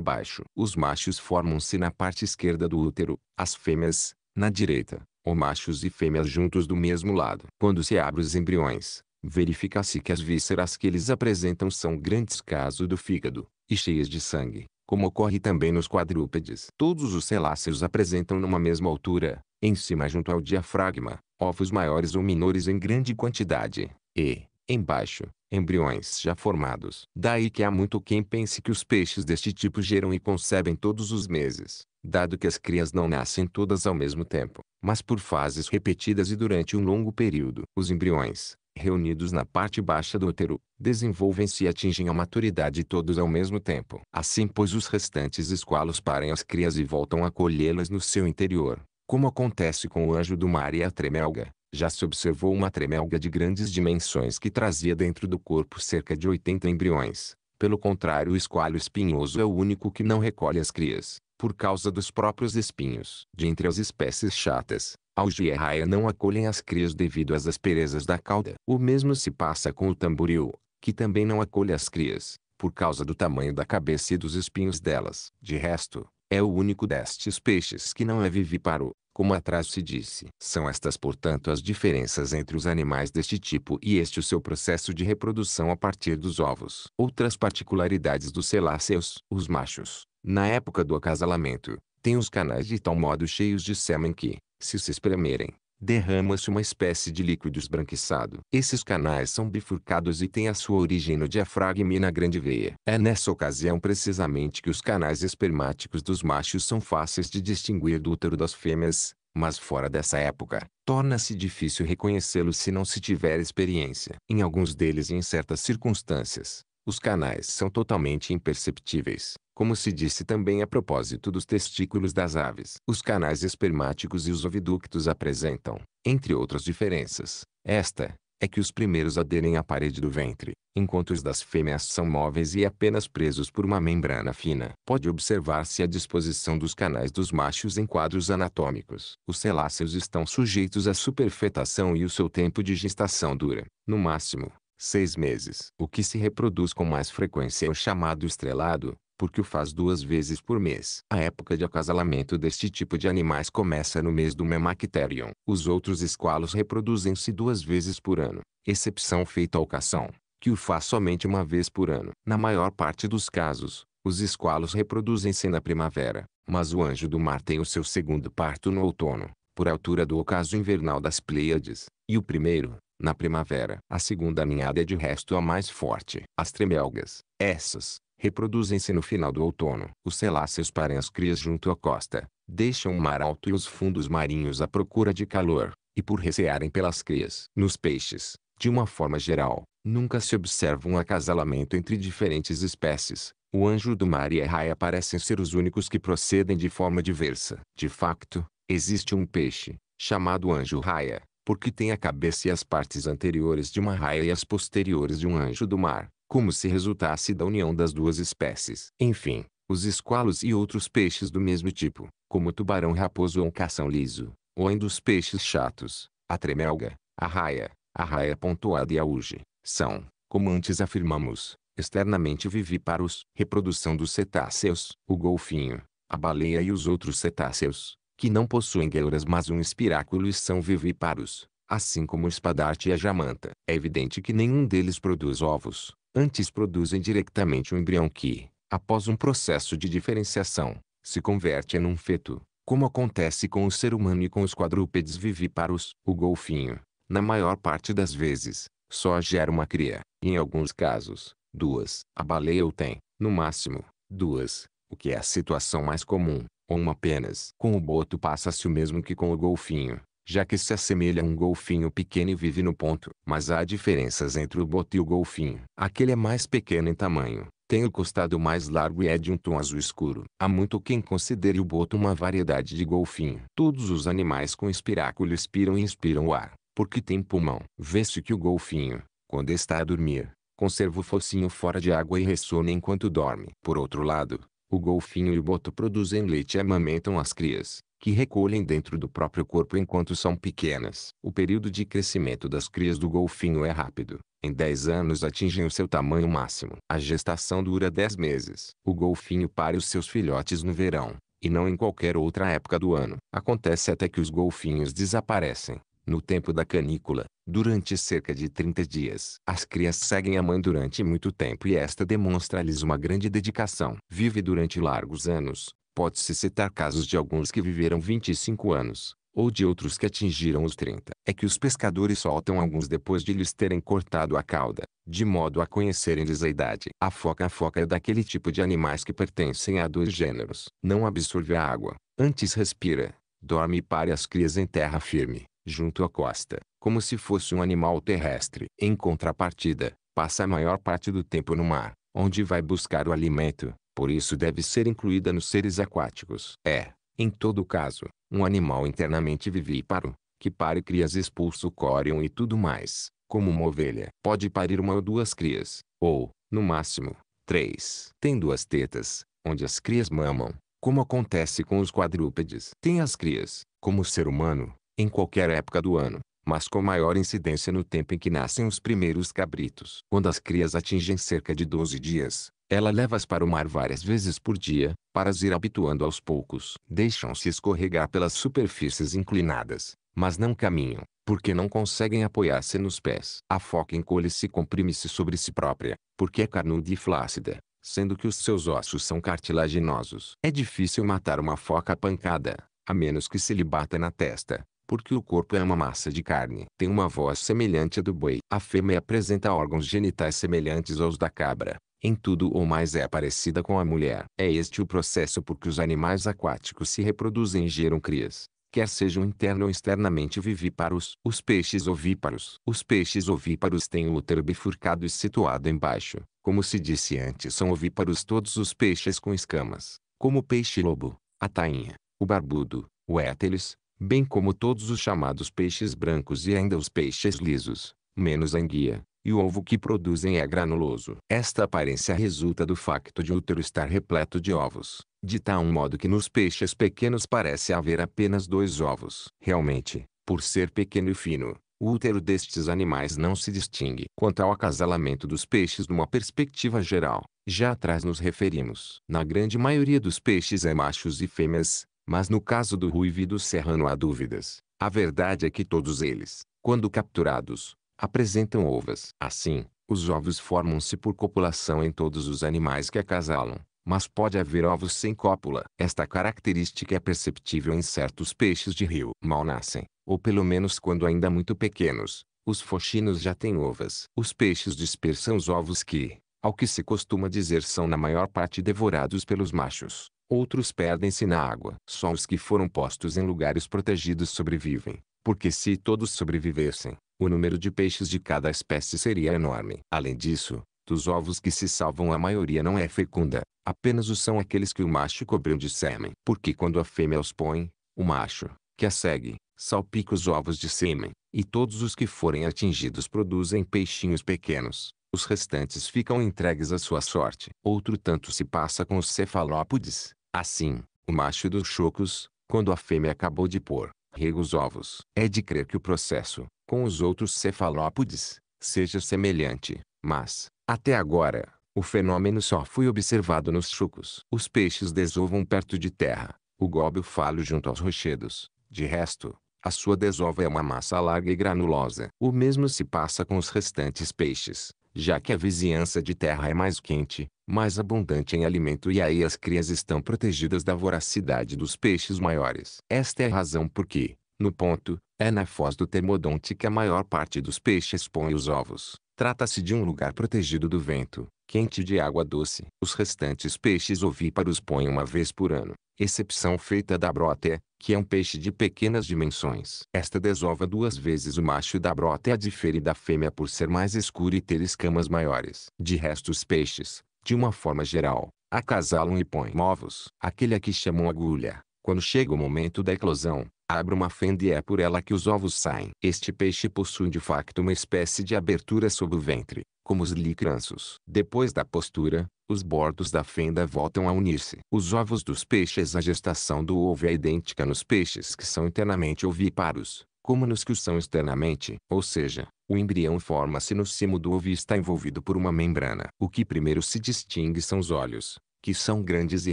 S1: baixo. Os machos formam-se na parte esquerda do útero, as fêmeas, na direita, ou machos e fêmeas juntos do mesmo lado. Quando se abre os embriões, verifica-se que as vísceras que eles apresentam são grandes caso do fígado, e cheias de sangue, como ocorre também nos quadrúpedes. Todos os celáceos apresentam numa mesma altura, em cima junto ao diafragma, ovos maiores ou menores em grande quantidade, e, embaixo, embriões já formados. Daí que há muito quem pense que os peixes deste tipo geram e concebem todos os meses, dado que as crias não nascem todas ao mesmo tempo, mas por fases repetidas e durante um longo período. Os embriões, reunidos na parte baixa do útero, desenvolvem-se e atingem a maturidade todos ao mesmo tempo. Assim pois os restantes esqualos parem as crias e voltam a colhê-las no seu interior, como acontece com o anjo do mar e a tremelga. Já se observou uma tremelga de grandes dimensões que trazia dentro do corpo cerca de 80 embriões. Pelo contrário o esqualo espinhoso é o único que não recolhe as crias, por causa dos próprios espinhos. De entre as espécies chatas, aos de não acolhem as crias devido às asperezas da cauda. O mesmo se passa com o tamboril, que também não acolhe as crias, por causa do tamanho da cabeça e dos espinhos delas. De resto, é o único destes peixes que não é vivíparo, como atrás se disse. São estas portanto as diferenças entre os animais deste tipo e este o seu processo de reprodução a partir dos ovos. Outras particularidades dos celáceos. Os machos, na época do acasalamento, têm os canais de tal modo cheios de sêmen que, se se espremerem, derrama-se uma espécie de líquido esbranquiçado. Esses canais são bifurcados e têm a sua origem no diafragma e na grande veia. É nessa ocasião precisamente que os canais espermáticos dos machos são fáceis de distinguir do útero das fêmeas, mas fora dessa época, torna-se difícil reconhecê-los se não se tiver experiência. Em alguns deles e em certas circunstâncias, os canais são totalmente imperceptíveis como se disse também a propósito dos testículos das aves. Os canais espermáticos e os oviductos apresentam, entre outras diferenças, esta é que os primeiros aderem à parede do ventre, enquanto os das fêmeas são móveis e apenas presos por uma membrana fina. Pode observar-se a disposição dos canais dos machos em quadros anatômicos. Os celáceos estão sujeitos à superfetação e o seu tempo de gestação dura, no máximo, seis meses. O que se reproduz com mais frequência é o chamado estrelado, porque o faz duas vezes por mês. A época de acasalamento deste tipo de animais começa no mês do Memakterion. Os outros esqualos reproduzem-se duas vezes por ano, exceção feita ao cação, que o faz somente uma vez por ano. Na maior parte dos casos, os esqualos reproduzem-se na primavera, mas o anjo do mar tem o seu segundo parto no outono, por altura do ocaso invernal das Pleiades, e o primeiro, na primavera. A segunda ninhada é de resto a mais forte. As tremelgas, essas, reproduzem-se no final do outono. Os seláceos parem as crias junto à costa, deixam o mar alto e os fundos marinhos à procura de calor, e por recearem pelas crias. Nos peixes, de uma forma geral, nunca se observa um acasalamento entre diferentes espécies. O anjo do mar e a raia parecem ser os únicos que procedem de forma diversa. De facto, existe um peixe, chamado anjo raia, porque tem a cabeça e as partes anteriores de uma raia e as posteriores de um anjo do mar, como se resultasse da união das duas espécies. Enfim, os esqualos e outros peixes do mesmo tipo, como o tubarão raposo ou um cação liso, ou ainda os peixes chatos, a tremelga, a raia, a raia pontuada e a uge, são, como antes afirmamos, externamente vivíparos, reprodução dos cetáceos, o golfinho, a baleia e os outros cetáceos, que não possuem guelras mas um espiráculo e são vivíparos, assim como o espadarte e a jamanta. É evidente que nenhum deles produz ovos, Antes produzem diretamente um embrião que, após um processo de diferenciação, se converte em um feto, como acontece com o ser humano e com os quadrúpedes vivíparos, o golfinho, na maior parte das vezes, só gera uma cria, e em alguns casos, duas. A baleia ou tem, no máximo, duas, o que é a situação mais comum, ou uma apenas. Com o boto passa-se o mesmo que com o golfinho já que se assemelha a um golfinho pequeno e vive no ponto. Mas há diferenças entre o boto e o golfinho. Aquele é mais pequeno em tamanho, tem o costado mais largo e é de um tom azul escuro. Há muito quem considere o boto uma variedade de golfinho. Todos os animais com espiráculo expiram e inspiram o ar, porque tem pulmão. Vê-se que o golfinho, quando está a dormir, conserva o focinho fora de água e ressona enquanto dorme. Por outro lado, o golfinho e o boto produzem leite e amamentam as crias que recolhem dentro do próprio corpo enquanto são pequenas. O período de crescimento das crias do golfinho é rápido. Em 10 anos atingem o seu tamanho máximo. A gestação dura 10 meses. O golfinho pare os seus filhotes no verão, e não em qualquer outra época do ano. Acontece até que os golfinhos desaparecem. No tempo da canícula, durante cerca de 30 dias, as crias seguem a mãe durante muito tempo e esta demonstra-lhes uma grande dedicação. Vive durante largos anos, Pode-se citar casos de alguns que viveram 25 anos, ou de outros que atingiram os 30. É que os pescadores soltam alguns depois de lhes terem cortado a cauda, de modo a conhecerem-lhes a idade. A foca A foca é daquele tipo de animais que pertencem a dois gêneros. Não absorve a água, antes respira, dorme e pare as crias em terra firme, junto à costa, como se fosse um animal terrestre. Em contrapartida, passa a maior parte do tempo no mar, onde vai buscar o alimento, por isso deve ser incluída nos seres aquáticos. É, em todo caso, um animal internamente vivíparo, que pare crias expulso córion e tudo mais, como uma ovelha. Pode parir uma ou duas crias, ou, no máximo, três. Tem duas tetas, onde as crias mamam, como acontece com os quadrúpedes. Tem as crias, como o ser humano, em qualquer época do ano, mas com maior incidência no tempo em que nascem os primeiros cabritos. Quando as crias atingem cerca de 12 dias, ela leva-as para o mar várias vezes por dia, para as ir habituando aos poucos. Deixam-se escorregar pelas superfícies inclinadas, mas não caminham, porque não conseguem apoiar-se nos pés. A foca encolhe-se e comprime-se sobre si própria, porque é carnuda e flácida, sendo que os seus ossos são cartilaginosos. É difícil matar uma foca pancada, a menos que se lhe bata na testa, porque o corpo é uma massa de carne. Tem uma voz semelhante à do boi. A fêmea apresenta órgãos genitais semelhantes aos da cabra, em tudo ou mais é parecida com a mulher. É este o processo por que os animais aquáticos se reproduzem e geram crias, quer sejam interna ou externamente vivíparos. Os peixes ovíparos. Os peixes ovíparos têm o útero bifurcado e situado embaixo. Como se disse antes, são ovíparos todos os peixes com escamas, como o peixe-lobo, a tainha, o barbudo, o ételes, bem como todos os chamados peixes brancos e ainda os peixes lisos, menos a enguia, e o ovo que produzem é granuloso. Esta aparência resulta do facto de o útero estar repleto de ovos, de tal modo que nos peixes pequenos parece haver apenas dois ovos. Realmente, por ser pequeno e fino, o útero destes animais não se distingue. Quanto ao acasalamento dos peixes numa perspectiva geral, já atrás nos referimos. Na grande maioria dos peixes é machos e fêmeas, mas no caso do ruivo e do serrano há dúvidas. A verdade é que todos eles, quando capturados, apresentam ovas. Assim, os ovos formam-se por copulação em todos os animais que acasalam, mas pode haver ovos sem cópula. Esta característica é perceptível em certos peixes de rio. Mal nascem, ou pelo menos quando ainda muito pequenos, os foxinos já têm ovas. Os peixes dispersam os ovos que, ao que se costuma dizer são na maior parte devorados pelos machos. Outros perdem-se na água. Só os que foram postos em lugares protegidos sobrevivem, porque se todos sobrevivessem, o número de peixes de cada espécie seria enorme. Além disso, dos ovos que se salvam a maioria não é fecunda, apenas os são aqueles que o macho cobriu de sêmen. Porque quando a fêmea os põe, o macho, que a segue, salpica os ovos de sêmen, e todos os que forem atingidos produzem peixinhos pequenos. Os restantes ficam entregues à sua sorte. Outro tanto se passa com os cefalópodes. Assim, o macho dos chocos, quando a fêmea acabou de pôr, rega os ovos. É de crer que o processo, com os outros cefalópodes, seja semelhante, mas, até agora, o fenômeno só foi observado nos chucos. Os peixes desovam perto de terra, o góbio falo junto aos rochedos. De resto, a sua desova é uma massa larga e granulosa. O mesmo se passa com os restantes peixes, já que a vizinhança de terra é mais quente, mais abundante em alimento e aí as crias estão protegidas da voracidade dos peixes maiores. Esta é a razão por que, no ponto, é na foz do Termodonte que a maior parte dos peixes põe os ovos. Trata-se de um lugar protegido do vento, quente de água doce. Os restantes peixes ovíparos põem uma vez por ano, exceção feita da brótea, que é um peixe de pequenas dimensões. Esta desova duas vezes o macho da brótea difere da fêmea por ser mais escuro e ter escamas maiores. De resto os peixes, de uma forma geral, acasalam e põem ovos. Aquele a que chamam agulha, quando chega o momento da eclosão, abre uma fenda e é por ela que os ovos saem. Este peixe possui de facto uma espécie de abertura sob o ventre, como os licranços. Depois da postura, os bordos da fenda voltam a unir-se. Os ovos dos peixes A gestação do ovo é idêntica nos peixes que são internamente ovíparos, como nos que o são externamente. Ou seja, o embrião forma-se no cimo do ovo e está envolvido por uma membrana. O que primeiro se distingue são os olhos, que são grandes e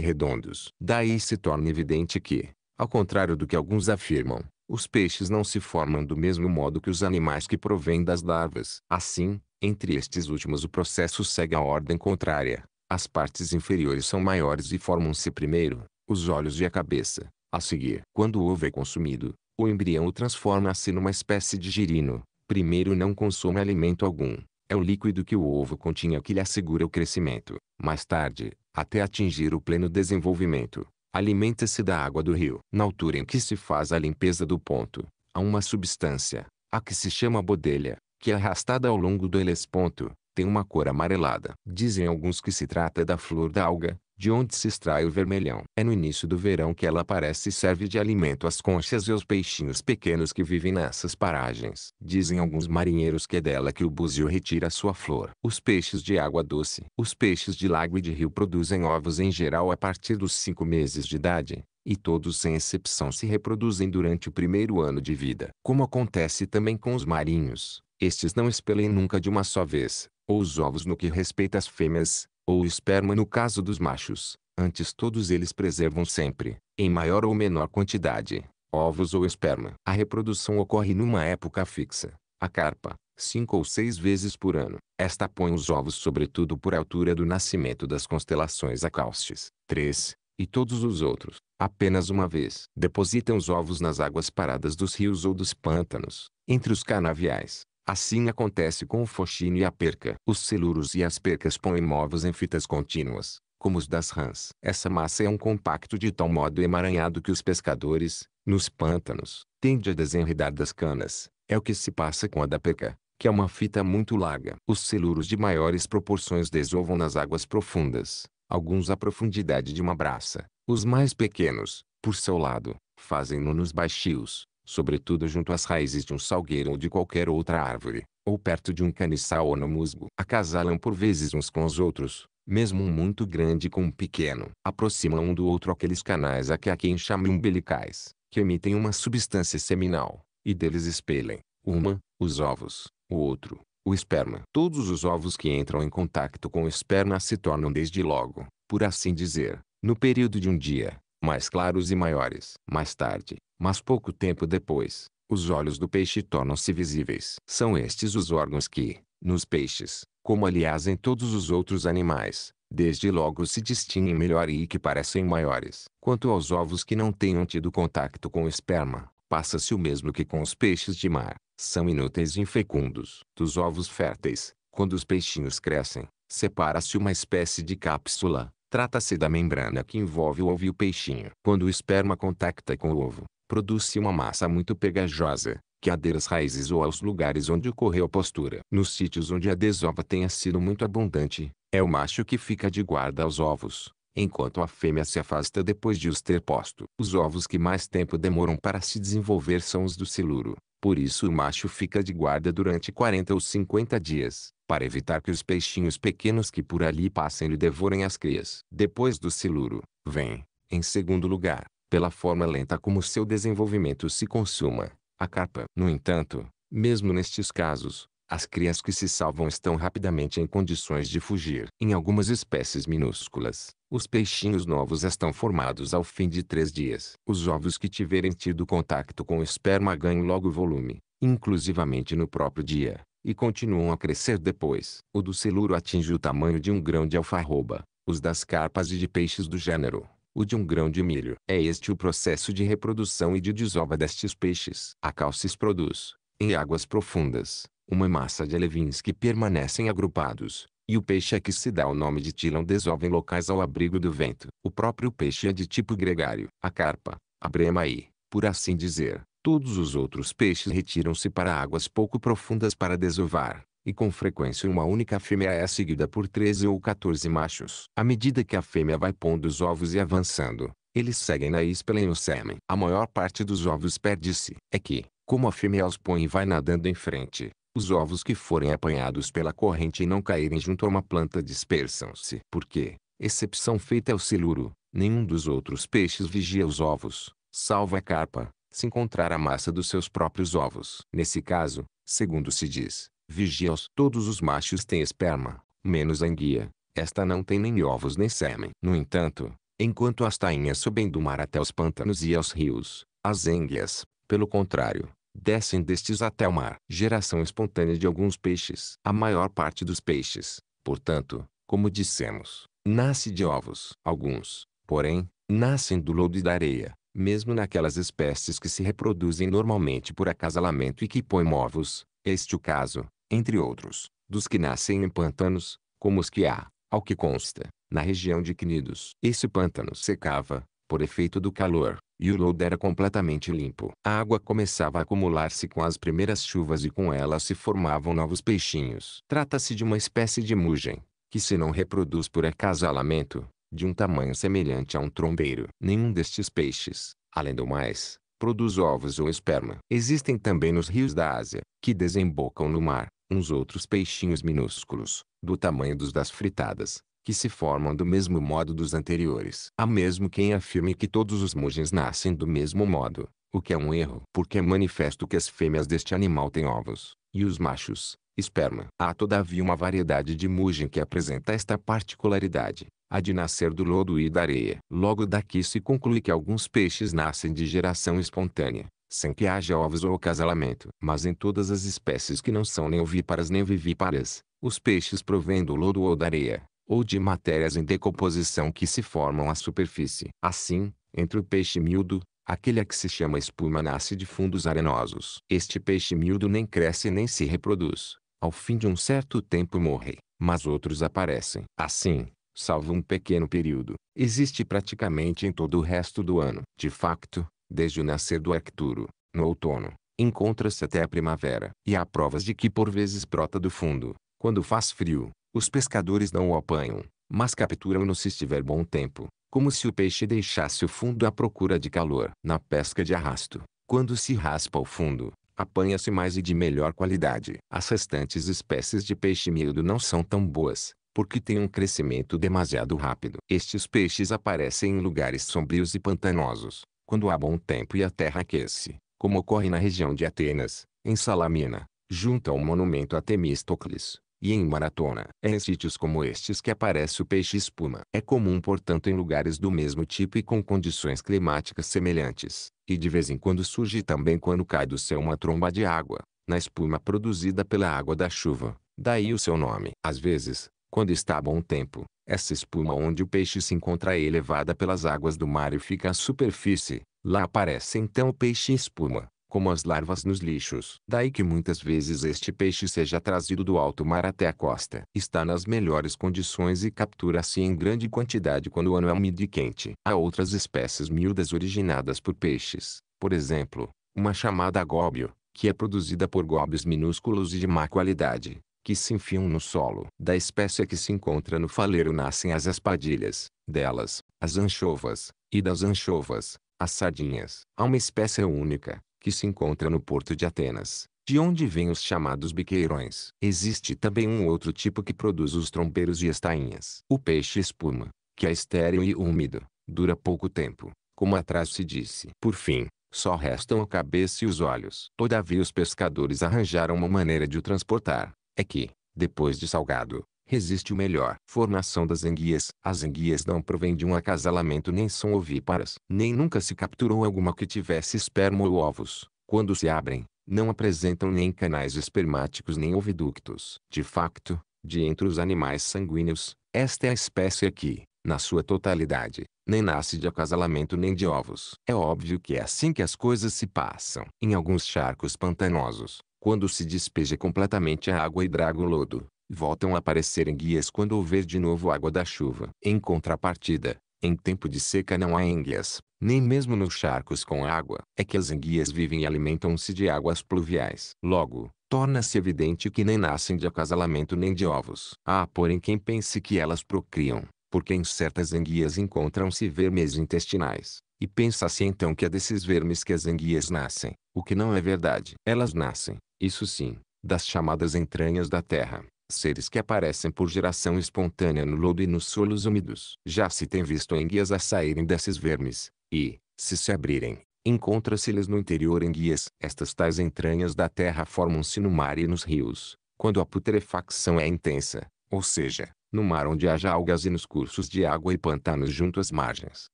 S1: redondos. Daí se torna evidente que, ao contrário do que alguns afirmam, os peixes não se formam do mesmo modo que os animais que provêm das larvas. Assim, entre estes últimos o processo segue a ordem contrária. As partes inferiores são maiores e formam-se primeiro, os olhos e a cabeça. A seguir, quando o ovo é consumido, o embrião o transforma-se numa espécie de girino. Primeiro não consome alimento algum. É o líquido que o ovo continha que lhe assegura o crescimento. Mais tarde, até atingir o pleno desenvolvimento, Alimenta-se da água do rio. Na altura em que se faz a limpeza do ponto, há uma substância, a que se chama bodelha, que é arrastada ao longo do helesponto, tem uma cor amarelada. Dizem alguns que se trata da flor da alga, de onde se extrai o vermelhão. É no início do verão que ela aparece e serve de alimento às conchas e aos peixinhos pequenos que vivem nessas paragens. Dizem alguns marinheiros que é dela que o búzio retira sua flor. Os peixes de água doce. Os peixes de lago e de rio produzem ovos em geral a partir dos cinco meses de idade. E todos sem exceção se reproduzem durante o primeiro ano de vida. Como acontece também com os marinhos, estes não expelem nunca de uma só vez, ou os ovos no que respeita às fêmeas, ou o esperma no caso dos machos. Antes todos eles preservam sempre, em maior ou menor quantidade, ovos ou esperma. A reprodução ocorre numa época fixa. A carpa, cinco ou seis vezes por ano. Esta põe os ovos sobretudo por altura do nascimento das constelações acaustes, três, e todos os outros, apenas uma vez. Depositam os ovos nas águas paradas dos rios ou dos pântanos, entre os canaviais, Assim acontece com o foxino e a perca. Os celuros e as percas põem móveis em fitas contínuas, como os das rãs. Essa massa é um compacto de tal modo emaranhado que os pescadores, nos pântanos, tende a desenredar das canas. É o que se passa com a da perca, que é uma fita muito larga. Os celuros de maiores proporções desovam nas águas profundas, alguns à profundidade de uma braça. Os mais pequenos, por seu lado, fazem-no nos baixios, sobretudo junto às raízes de um salgueiro ou de qualquer outra árvore, ou perto de um caniçal ou no musgo. Acasalam por vezes uns com os outros, mesmo um muito grande com um pequeno. Aproximam um do outro aqueles canais a que a quem chame umbilicais, que emitem uma substância seminal, e deles espelhem, uma, os ovos, o outro, o esperma. Todos os ovos que entram em contacto com o esperma se tornam desde logo, por assim dizer, no período de um dia, mais claros e maiores. Mais tarde, mas pouco tempo depois, os olhos do peixe tornam-se visíveis. São estes os órgãos que, nos peixes, como aliás em todos os outros animais, desde logo se distinguem melhor e que parecem maiores. Quanto aos ovos que não tenham tido contacto com o esperma, passa-se o mesmo que com os peixes de mar. São inúteis e infecundos. Dos ovos férteis, quando os peixinhos crescem, separa-se uma espécie de cápsula, Trata-se da membrana que envolve o ovo e o peixinho. Quando o esperma contacta com o ovo, produz-se uma massa muito pegajosa, que adere às raízes ou aos lugares onde ocorreu a postura. Nos sítios onde a desova tenha sido muito abundante, é o macho que fica de guarda aos ovos, enquanto a fêmea se afasta depois de os ter posto. Os ovos que mais tempo demoram para se desenvolver são os do siluro, por isso o macho fica de guarda durante 40 ou 50 dias, para evitar que os peixinhos pequenos que por ali passem lhe devorem as crias. Depois do siluro, vem, em segundo lugar, pela forma lenta como seu desenvolvimento se consuma, a carpa. No entanto, mesmo nestes casos, as crias que se salvam estão rapidamente em condições de fugir. Em algumas espécies minúsculas, os peixinhos novos estão formados ao fim de três dias. Os ovos que tiverem tido contato com o esperma ganham logo volume, inclusivamente no próprio dia, e continuam a crescer depois. O do siluro atinge o tamanho de um grão de alfarroba, os das carpas e de peixes do gênero, o de um grão de milho. É este o processo de reprodução e de desova destes peixes. A calcis produz, em águas profundas, uma massa de alevins que permanecem agrupados, e o peixe a é que se dá o nome de tilão desova em locais ao abrigo do vento. O próprio peixe é de tipo gregário. A carpa, a brema e, por assim dizer, Todos os outros peixes retiram-se para águas pouco profundas para desovar, e com frequência uma única fêmea é seguida por 13 ou 14 machos. À medida que a fêmea vai pondo os ovos e avançando, eles seguem na espelha e o sêmen. A maior parte dos ovos perde-se. É que, como a fêmea os põe e vai nadando em frente, os ovos que forem apanhados pela corrente e não caírem junto a uma planta dispersam-se. Porque, exceção feita ao é siluro, nenhum dos outros peixes vigia os ovos, salvo a carpa, se encontrar a massa dos seus próprios ovos. Nesse caso, segundo se diz, vigia-os. Todos os machos têm esperma, menos a enguia. Esta não tem nem ovos nem sêmen. No entanto, enquanto as tainhas sobem do mar até os pântanos e aos rios, as enguias, pelo contrário, descem destes até o mar. Geração espontânea de alguns peixes. A maior parte dos peixes, portanto, como dissemos, nasce de ovos. Alguns, porém, nascem do lodo e da areia mesmo naquelas espécies que se reproduzem normalmente por acasalamento e que põem ovos, este é o caso, entre outros, dos que nascem em pântanos, como os que há, ao que consta, na região de Cnidos. Esse pântano secava, por efeito do calor, e o lodo era completamente limpo. A água começava a acumular-se com as primeiras chuvas e com ela se formavam novos peixinhos. Trata-se de uma espécie de mugem, que se não reproduz por acasalamento, de um tamanho semelhante a um trombeiro. Nenhum destes peixes, além do mais, produz ovos ou esperma. Existem também nos rios da Ásia, que desembocam no mar, uns outros peixinhos minúsculos, do tamanho dos das fritadas, que se formam do mesmo modo dos anteriores. Há mesmo quem afirme que todos os mugens nascem do mesmo modo, o que é um erro, porque é manifesto que as fêmeas deste animal têm ovos, e os machos, esperma. Há todavia uma variedade de mugem que apresenta esta particularidade, a de nascer do lodo e da areia. Logo daqui se conclui que alguns peixes nascem de geração espontânea, sem que haja ovos ou acasalamento. Mas em todas as espécies que não são nem ovíparas nem vivíparas, os peixes provêm do lodo ou da areia, ou de matérias em decomposição que se formam à superfície. Assim, entre o peixe miúdo, aquele a que se chama espuma nasce de fundos arenosos. Este peixe miúdo nem cresce nem se reproduz. Ao fim de um certo tempo morre, mas outros aparecem. Assim, salvo um pequeno período, existe praticamente em todo o resto do ano. De facto, desde o nascer do Arcturo, no outono, encontra-se até a primavera. E há provas de que por vezes brota do fundo. Quando faz frio, os pescadores não o apanham, mas capturam-no se estiver bom tempo, como se o peixe deixasse o fundo à procura de calor. Na pesca de arrasto, quando se raspa o fundo, apanha-se mais e de melhor qualidade. As restantes espécies de peixe miúdo não são tão boas, porque tem um crescimento demasiado rápido. Estes peixes aparecem em lugares sombrios e pantanosos, quando há bom tempo e a terra aquece, como ocorre na região de Atenas, em Salamina, junto ao monumento a Temístocles, e em Maratona. É em sítios como estes que aparece o peixe espuma. É comum, portanto, em lugares do mesmo tipo e com condições climáticas semelhantes, e de vez em quando surge também quando cai do céu uma tromba de água, na espuma produzida pela água da chuva. Daí o seu nome. Às vezes, quando está bom tempo, essa espuma onde o peixe se encontra é elevada pelas águas do mar e fica à superfície. Lá aparece então o peixe espuma, como as larvas nos lixos. Daí que muitas vezes este peixe seja trazido do alto mar até a costa. Está nas melhores condições e captura-se assim em grande quantidade quando o ano é úmido e quente. Há outras espécies miúdas originadas por peixes, por exemplo, uma chamada góbio, que é produzida por góbios minúsculos e de má qualidade que se enfiam no solo. Da espécie que se encontra no faleiro nascem as espadilhas, delas, as anchovas, e das anchovas, as sardinhas. Há uma espécie única, que se encontra no porto de Atenas, de onde vêm os chamados biqueirões. Existe também um outro tipo que produz os trompeiros e estainhas. O peixe espuma, que é estéril e úmido, dura pouco tempo, como atrás se disse. Por fim, só restam a cabeça e os olhos. Todavia os pescadores arranjaram uma maneira de o transportar é que, depois de salgado, resiste o melhor. Formação das enguias. As enguias não provêm de um acasalamento nem são ovíparas. Nem nunca se capturou alguma que tivesse esperma ou ovos. Quando se abrem, não apresentam nem canais espermáticos nem oviductos. De facto, de entre os animais sanguíneos, esta é a espécie que, na sua totalidade, nem nasce de acasalamento nem de ovos. É óbvio que é assim que as coisas se passam. Em alguns charcos pantanosos, quando se despeja completamente a água e draga o lodo, voltam a aparecer enguias quando houver de novo água da chuva. Em contrapartida, em tempo de seca não há enguias, nem mesmo nos charcos com água. É que as enguias vivem e alimentam-se de águas pluviais. Logo, torna-se evidente que nem nascem de acasalamento nem de ovos. Há, ah, porém, quem pense que elas procriam, porque em certas enguias encontram-se vermes intestinais. E pensa-se então que é desses vermes que as enguias nascem, o que não é verdade. Elas nascem, isso sim, das chamadas entranhas da terra, seres que aparecem por geração espontânea no lodo e nos solos úmidos. Já se tem visto enguias a saírem desses vermes, e, se se abrirem, encontra-se-lhes no interior enguias. Estas tais entranhas da terra formam-se no mar e nos rios, quando a putrefacção é intensa, ou seja, no mar onde haja algas e nos cursos de água e pantanos junto às margens.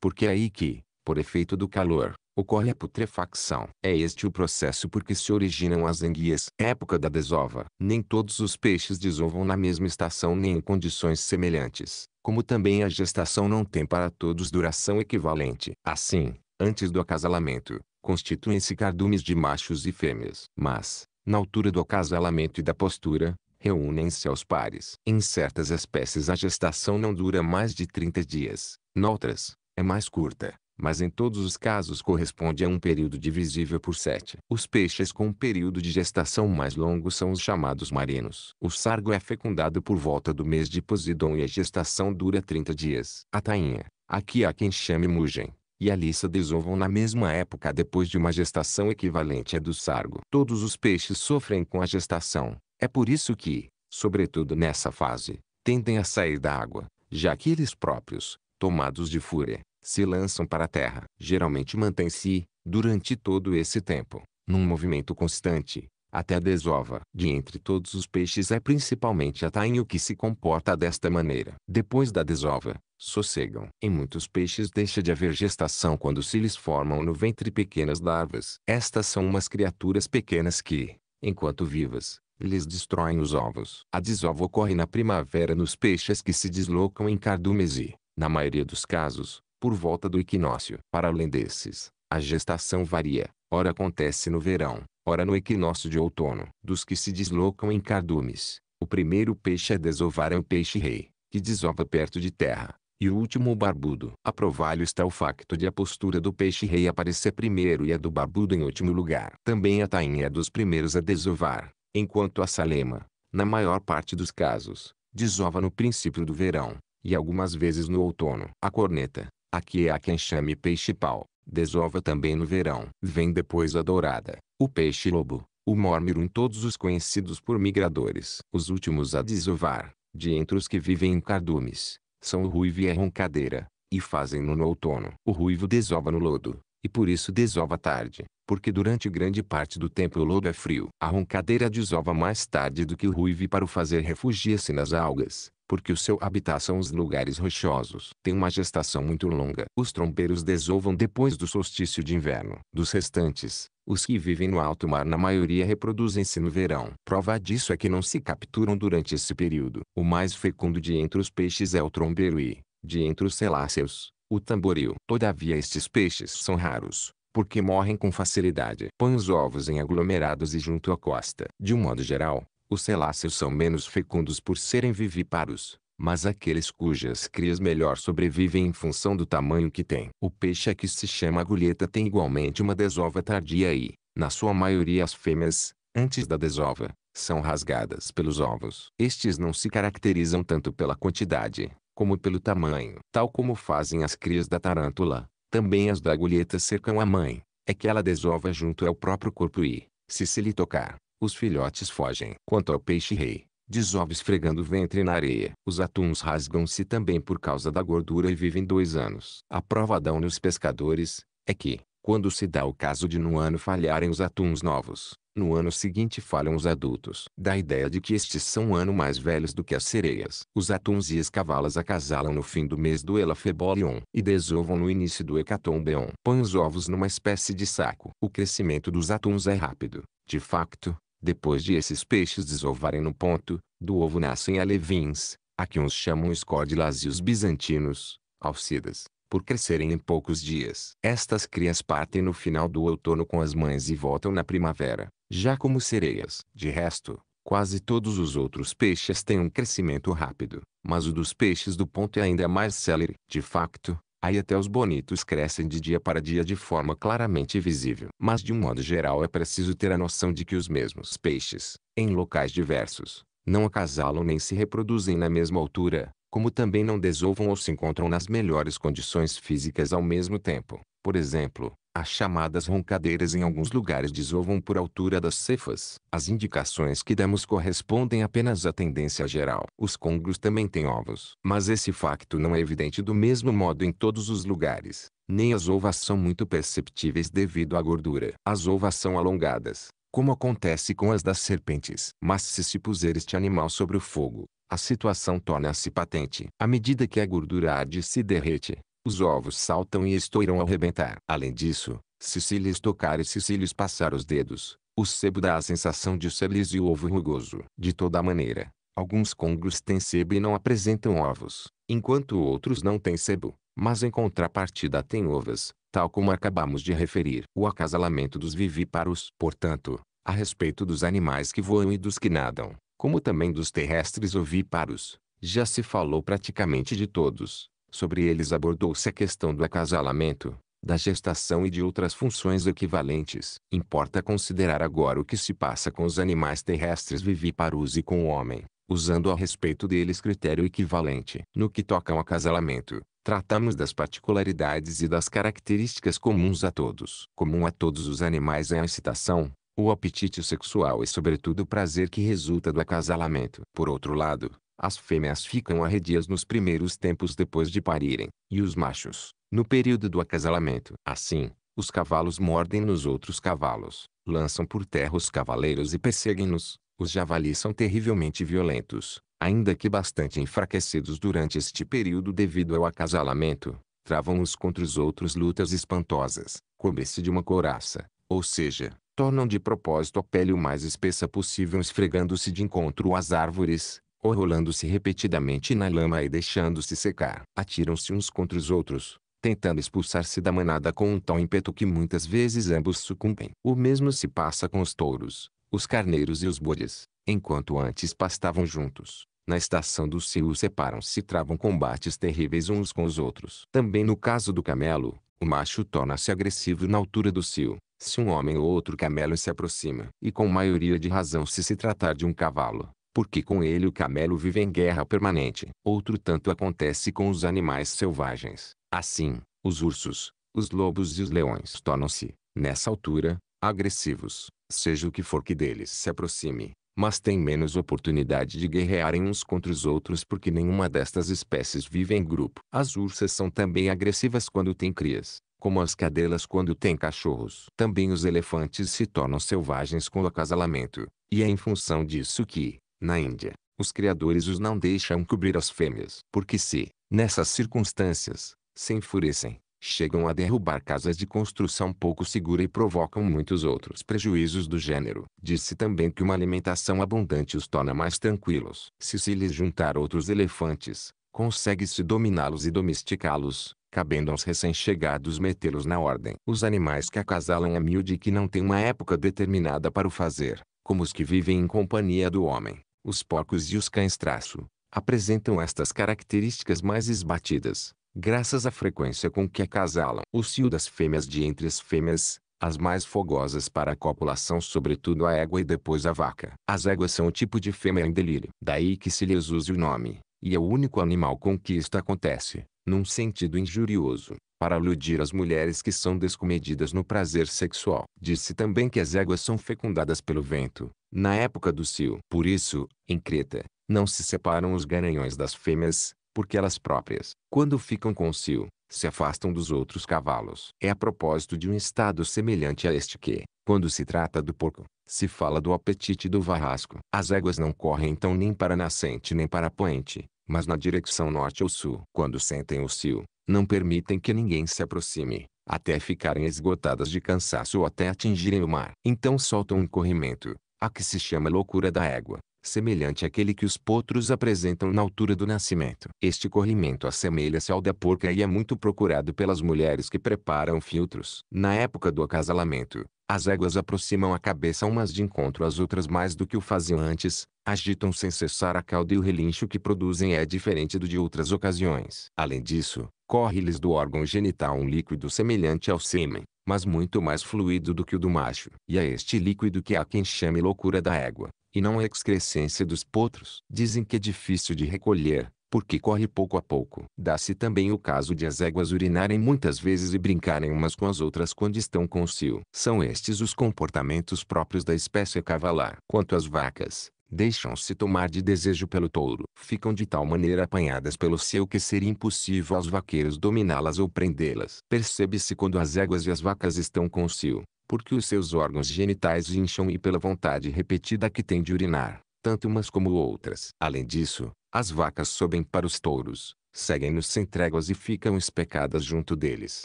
S1: Porque é aí que, por efeito do calor, ocorre a putrefacção. É este o processo porque se originam as anguias. Época da desova. Nem todos os peixes desovam na mesma estação nem em condições semelhantes, como também a gestação não tem para todos duração equivalente. Assim, antes do acasalamento, constituem-se cardumes de machos e fêmeas. Mas, na altura do acasalamento e da postura, reúnem-se aos pares. Em certas espécies a gestação não dura mais de 30 dias, noutras, é mais curta mas em todos os casos corresponde a um período divisível por 7. Os peixes com um período de gestação mais longo são os chamados marinos. O sargo é fecundado por volta do mês de Posidon e a gestação dura 30 dias. A tainha, aqui há quem chame mugem, e a liça desovam na mesma época depois de uma gestação equivalente à do sargo. Todos os peixes sofrem com a gestação. É por isso que, sobretudo nessa fase, tendem a sair da água, já que eles próprios, tomados de fúria, se lançam para a Terra. Geralmente mantém-se, durante todo esse tempo, num movimento constante, até a desova. De entre todos os peixes é principalmente a tainho que se comporta desta maneira. Depois da desova, sossegam. Em muitos peixes deixa de haver gestação quando se lhes formam no ventre pequenas larvas. Estas são umas criaturas pequenas que, enquanto vivas, lhes destroem os ovos. A desova ocorre na primavera nos peixes que se deslocam em cardumes e, na maioria dos casos, por volta do equinócio. Para além desses, a gestação varia. Ora acontece no verão, ora no equinócio de outono. Dos que se deslocam em cardumes, o primeiro peixe a desovar é o peixe-rei, que desova perto de terra, e o último o barbudo. Aprovalho está o facto de a postura do peixe-rei aparecer primeiro e a do barbudo em último lugar. Também a tainha é dos primeiros a desovar, enquanto a salema, na maior parte dos casos, desova no princípio do verão, e algumas vezes no outono. A corneta, Aqui é a quem chame peixe pau. Desova também no verão. Vem depois a dourada, o peixe lobo, o mórmiro em todos os conhecidos por migradores. Os últimos a desovar, de entre os que vivem em cardumes, são o ruivo e a roncadeira, e fazem-no no outono. O ruivo desova no lodo, e por isso desova tarde, porque durante grande parte do tempo o lobo é frio. A roncadeira desova mais tarde do que o ruivo para o fazer refugia-se nas algas, porque o seu habitat são os lugares rochosos. Tem uma gestação muito longa. Os trombeiros desovam depois do solstício de inverno. Dos restantes, os que vivem no alto mar na maioria reproduzem-se no verão. Prova disso é que não se capturam durante esse período. O mais fecundo de entre os peixes é o trombeiro e, de entre os celáceos, o tamboril. Todavia estes peixes são raros, porque morrem com facilidade. Põe os ovos em aglomerados e junto à costa. De um modo geral, os celáceos são menos fecundos por serem vivíparos, mas aqueles cujas crias melhor sobrevivem em função do tamanho que têm. O peixe a que se chama agulheta tem igualmente uma desova tardia e, na sua maioria as fêmeas, antes da desova, são rasgadas pelos ovos. Estes não se caracterizam tanto pela quantidade, como pelo tamanho, tal como fazem as crias da tarântula, também as da agulheta cercam a mãe, é que ela desova junto ao próprio corpo e, se se lhe tocar, os filhotes fogem. Quanto ao peixe-rei, desova esfregando o ventre na areia. Os atuns rasgam-se também por causa da gordura e vivem dois anos. A prova dão-nos pescadores, é que, quando se dá o caso de no ano falharem os atuns novos, no ano seguinte falham os adultos. Da ideia de que estes são um ano mais velhos do que as sereias. Os atuns e as cavalas acasalam no fim do mês do Elafebolion e desovam no início do Hecatombeon. Põe os ovos numa espécie de saco. O crescimento dos atuns é rápido. De facto, depois de esses peixes desovarem no ponto, do ovo nascem alevins, a que uns chamam escódilas e os bizantinos, alcidas por crescerem em poucos dias. Estas crias partem no final do outono com as mães e voltam na primavera, já como sereias. De resto, quase todos os outros peixes têm um crescimento rápido, mas o dos peixes do ponto é ainda mais célere. De facto, aí até os bonitos crescem de dia para dia de forma claramente visível. Mas de um modo geral é preciso ter a noção de que os mesmos peixes, em locais diversos, não acasalam nem se reproduzem na mesma altura, como também não desovam ou se encontram nas melhores condições físicas ao mesmo tempo. Por exemplo, as chamadas roncadeiras em alguns lugares desovam por altura das cefas. As indicações que damos correspondem apenas à tendência geral. Os congros também têm ovos. Mas esse facto não é evidente do mesmo modo em todos os lugares. Nem as ovas são muito perceptíveis devido à gordura. As ovas são alongadas, como acontece com as das serpentes. Mas se se puser este animal sobre o fogo, a situação torna-se patente. À medida que a gordura arde e se derrete, os ovos saltam e estouram ao rebentar. Além disso, se se lhes tocar e se se lhes passar os dedos, o sebo dá a sensação de ser liso e o ovo rugoso. De toda maneira, alguns congos têm sebo e não apresentam ovos, enquanto outros não têm sebo, mas em contrapartida têm ovos, tal como acabamos de referir. O acasalamento dos vivíparos, portanto, a respeito dos animais que voam e dos que nadam, como também dos terrestres ovíparos. Já se falou praticamente de todos. Sobre eles abordou-se a questão do acasalamento, da gestação e de outras funções equivalentes. Importa considerar agora o que se passa com os animais terrestres vivíparos e com o homem, usando a respeito deles critério equivalente. No que toca ao acasalamento, tratamos das particularidades e das características comuns a todos. Comum a todos os animais é a excitação, o apetite sexual e é sobretudo o prazer que resulta do acasalamento. Por outro lado, as fêmeas ficam arredias nos primeiros tempos depois de parirem, e os machos, no período do acasalamento. Assim, os cavalos mordem nos outros cavalos, lançam por terra os cavaleiros e perseguem-nos. Os javalis são terrivelmente violentos, ainda que bastante enfraquecidos durante este período devido ao acasalamento. Travam-os contra os outros lutas espantosas, cobre-se de uma couraça, ou seja, tornam de propósito a pele o mais espessa possível esfregando-se de encontro às árvores, ou rolando-se repetidamente na lama e deixando-se secar. Atiram-se uns contra os outros, tentando expulsar-se da manada com um tal ímpeto que muitas vezes ambos sucumbem. O mesmo se passa com os touros, os carneiros e os bodes, enquanto antes pastavam juntos. Na estação do cio separam-se e travam combates terríveis uns com os outros. Também no caso do camelo, o macho torna-se agressivo na altura do cio, se um homem ou outro camelo se aproxima, e com maioria de razão se se tratar de um cavalo, porque com ele o camelo vive em guerra permanente. Outro tanto acontece com os animais selvagens. Assim, os ursos, os lobos e os leões tornam-se, nessa altura, agressivos, seja o que for que deles se aproxime, mas têm menos oportunidade de guerrearem uns contra os outros porque nenhuma destas espécies vive em grupo. As ursas são também agressivas quando têm crias, como as cadelas quando têm cachorros. Também os elefantes se tornam selvagens com o acasalamento, e é em função disso que, na Índia, os criadores os não deixam cobrir as fêmeas. Porque se, nessas circunstâncias, se enfurecem, chegam a derrubar casas de construção pouco segura e provocam muitos outros prejuízos do gênero. Disse também que uma alimentação abundante os torna mais tranquilos. Se se lhes juntar outros elefantes, consegue-se dominá-los e domesticá-los, cabendo aos recém-chegados metê-los na ordem. Os animais que acasalam a miúde e que não têm uma época determinada para o fazer, como os que vivem em companhia do homem, os porcos e os cães traço, apresentam estas características mais esbatidas, graças à frequência com que acasalam. O cio das fêmeas de entre as fêmeas, as mais fogosas para a copulação sobretudo a égua e depois a vaca. As éguas são o tipo de fêmea em delírio. Daí que se lhes use o nome. E é o único animal com que isto acontece, num sentido injurioso, para aludir às mulheres que são descomedidas no prazer sexual. Disse também que as éguas são fecundadas pelo vento, na época do cio. Por isso, em Creta, não se separam os garanhões das fêmeas, porque elas próprias, quando ficam com o cio, se afastam dos outros cavalos. É a propósito de um estado semelhante a este que, quando se trata do porco, se fala do apetite do varrasco. As éguas não correm então nem para nascente nem para poente, mas na direção norte ou sul. Quando sentem o cio, não permitem que ninguém se aproxime, até ficarem esgotadas de cansaço ou até atingirem o mar. Então soltam um corrimento, a que se chama loucura da égua semelhante àquele que os potros apresentam na altura do nascimento. Este corrimento assemelha-se ao da porca e é muito procurado pelas mulheres que preparam filtros. Na época do acasalamento, as éguas aproximam a cabeça umas de encontro às outras mais do que o faziam antes, agitam sem cessar a cauda e o relincho que produzem é diferente do de outras ocasiões. Além disso, corre-lhes do órgão genital um líquido semelhante ao sêmen, mas muito mais fluido do que o do macho. E é este líquido que há quem chame loucura da égua e não a excrescência dos potros. Dizem que é difícil de recolher, porque corre pouco a pouco. Dá-se também o caso de as éguas urinarem muitas vezes e brincarem umas com as outras quando estão com o cio. São estes os comportamentos próprios da espécie cavalar. Quanto às vacas, deixam-se tomar de desejo pelo touro. Ficam de tal maneira apanhadas pelo cio que seria impossível aos vaqueiros dominá-las ou prendê-las. Percebe-se quando as éguas e as vacas estão com o cio, porque os seus órgãos genitais incham e pela vontade repetida que tem de urinar, tanto umas como outras. Além disso, as vacas sobem para os touros, seguem-nos sem tréguas e ficam especadas junto deles.